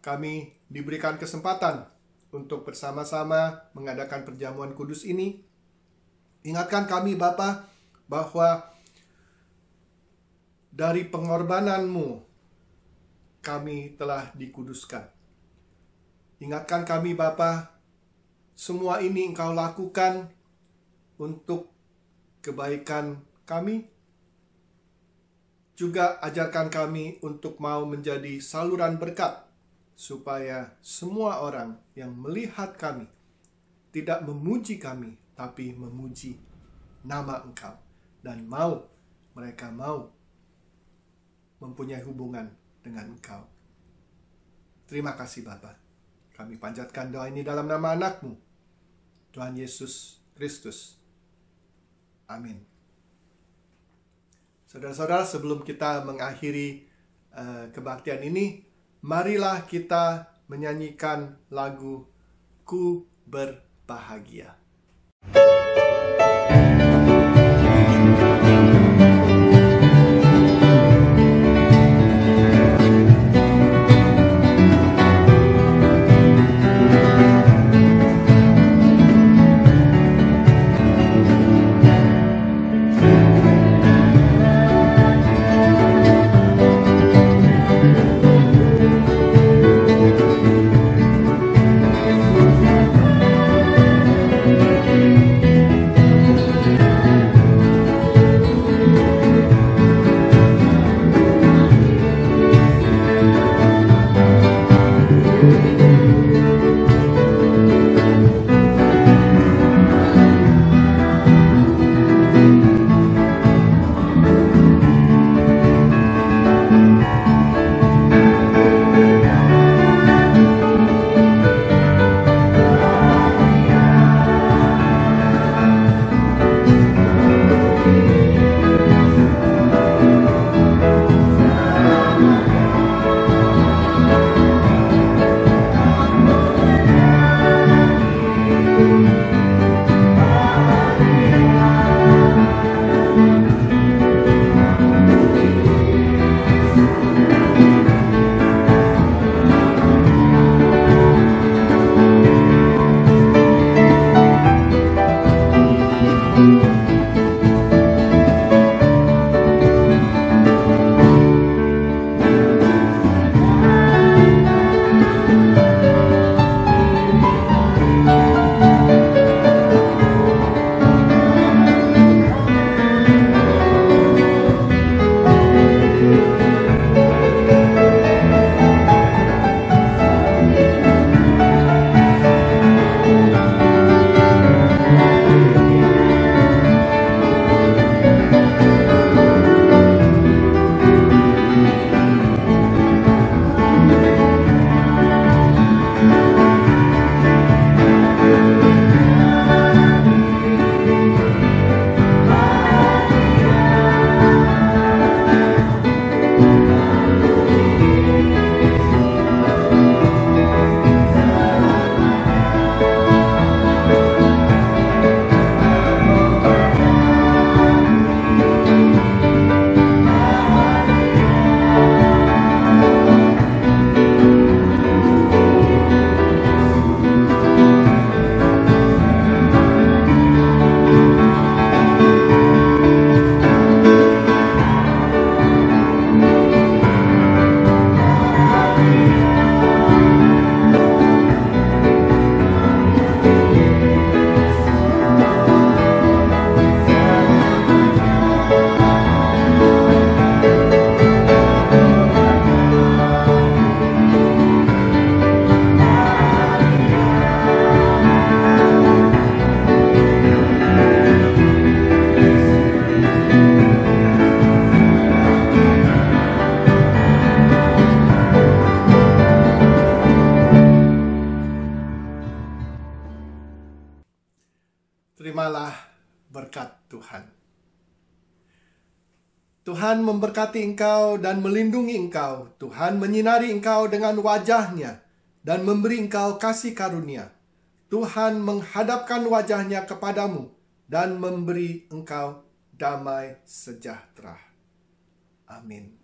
Kami diberikan kesempatan untuk bersama-sama mengadakan perjamuan kudus ini. Ingatkan kami Bapa bahwa dari pengorbananmu kami telah dikuduskan. Ingatkan kami Bapa semua ini engkau lakukan untuk kebaikan kami. Juga ajarkan kami untuk mau menjadi saluran berkat, supaya semua orang yang melihat kami tidak memuji kami, tapi memuji nama Engkau, dan mau mereka mau mempunyai hubungan dengan Engkau. Terima kasih Bapak. Kami panjatkan doa ini dalam nama anakmu, Tuhan Yesus Kristus. Amin. Saudara-saudara, sebelum kita mengakhiri uh, kebaktian ini, marilah kita menyanyikan lagu Ku Berbahagia. thank you Tuhan memberkati engkau dan melindungi engkau. Tuhan menyinari engkau dengan wajahnya dan memberi engkau kasih karunia. Tuhan menghadapkan wajahnya kepadamu dan memberi engkau damai
sejahtera. Amin.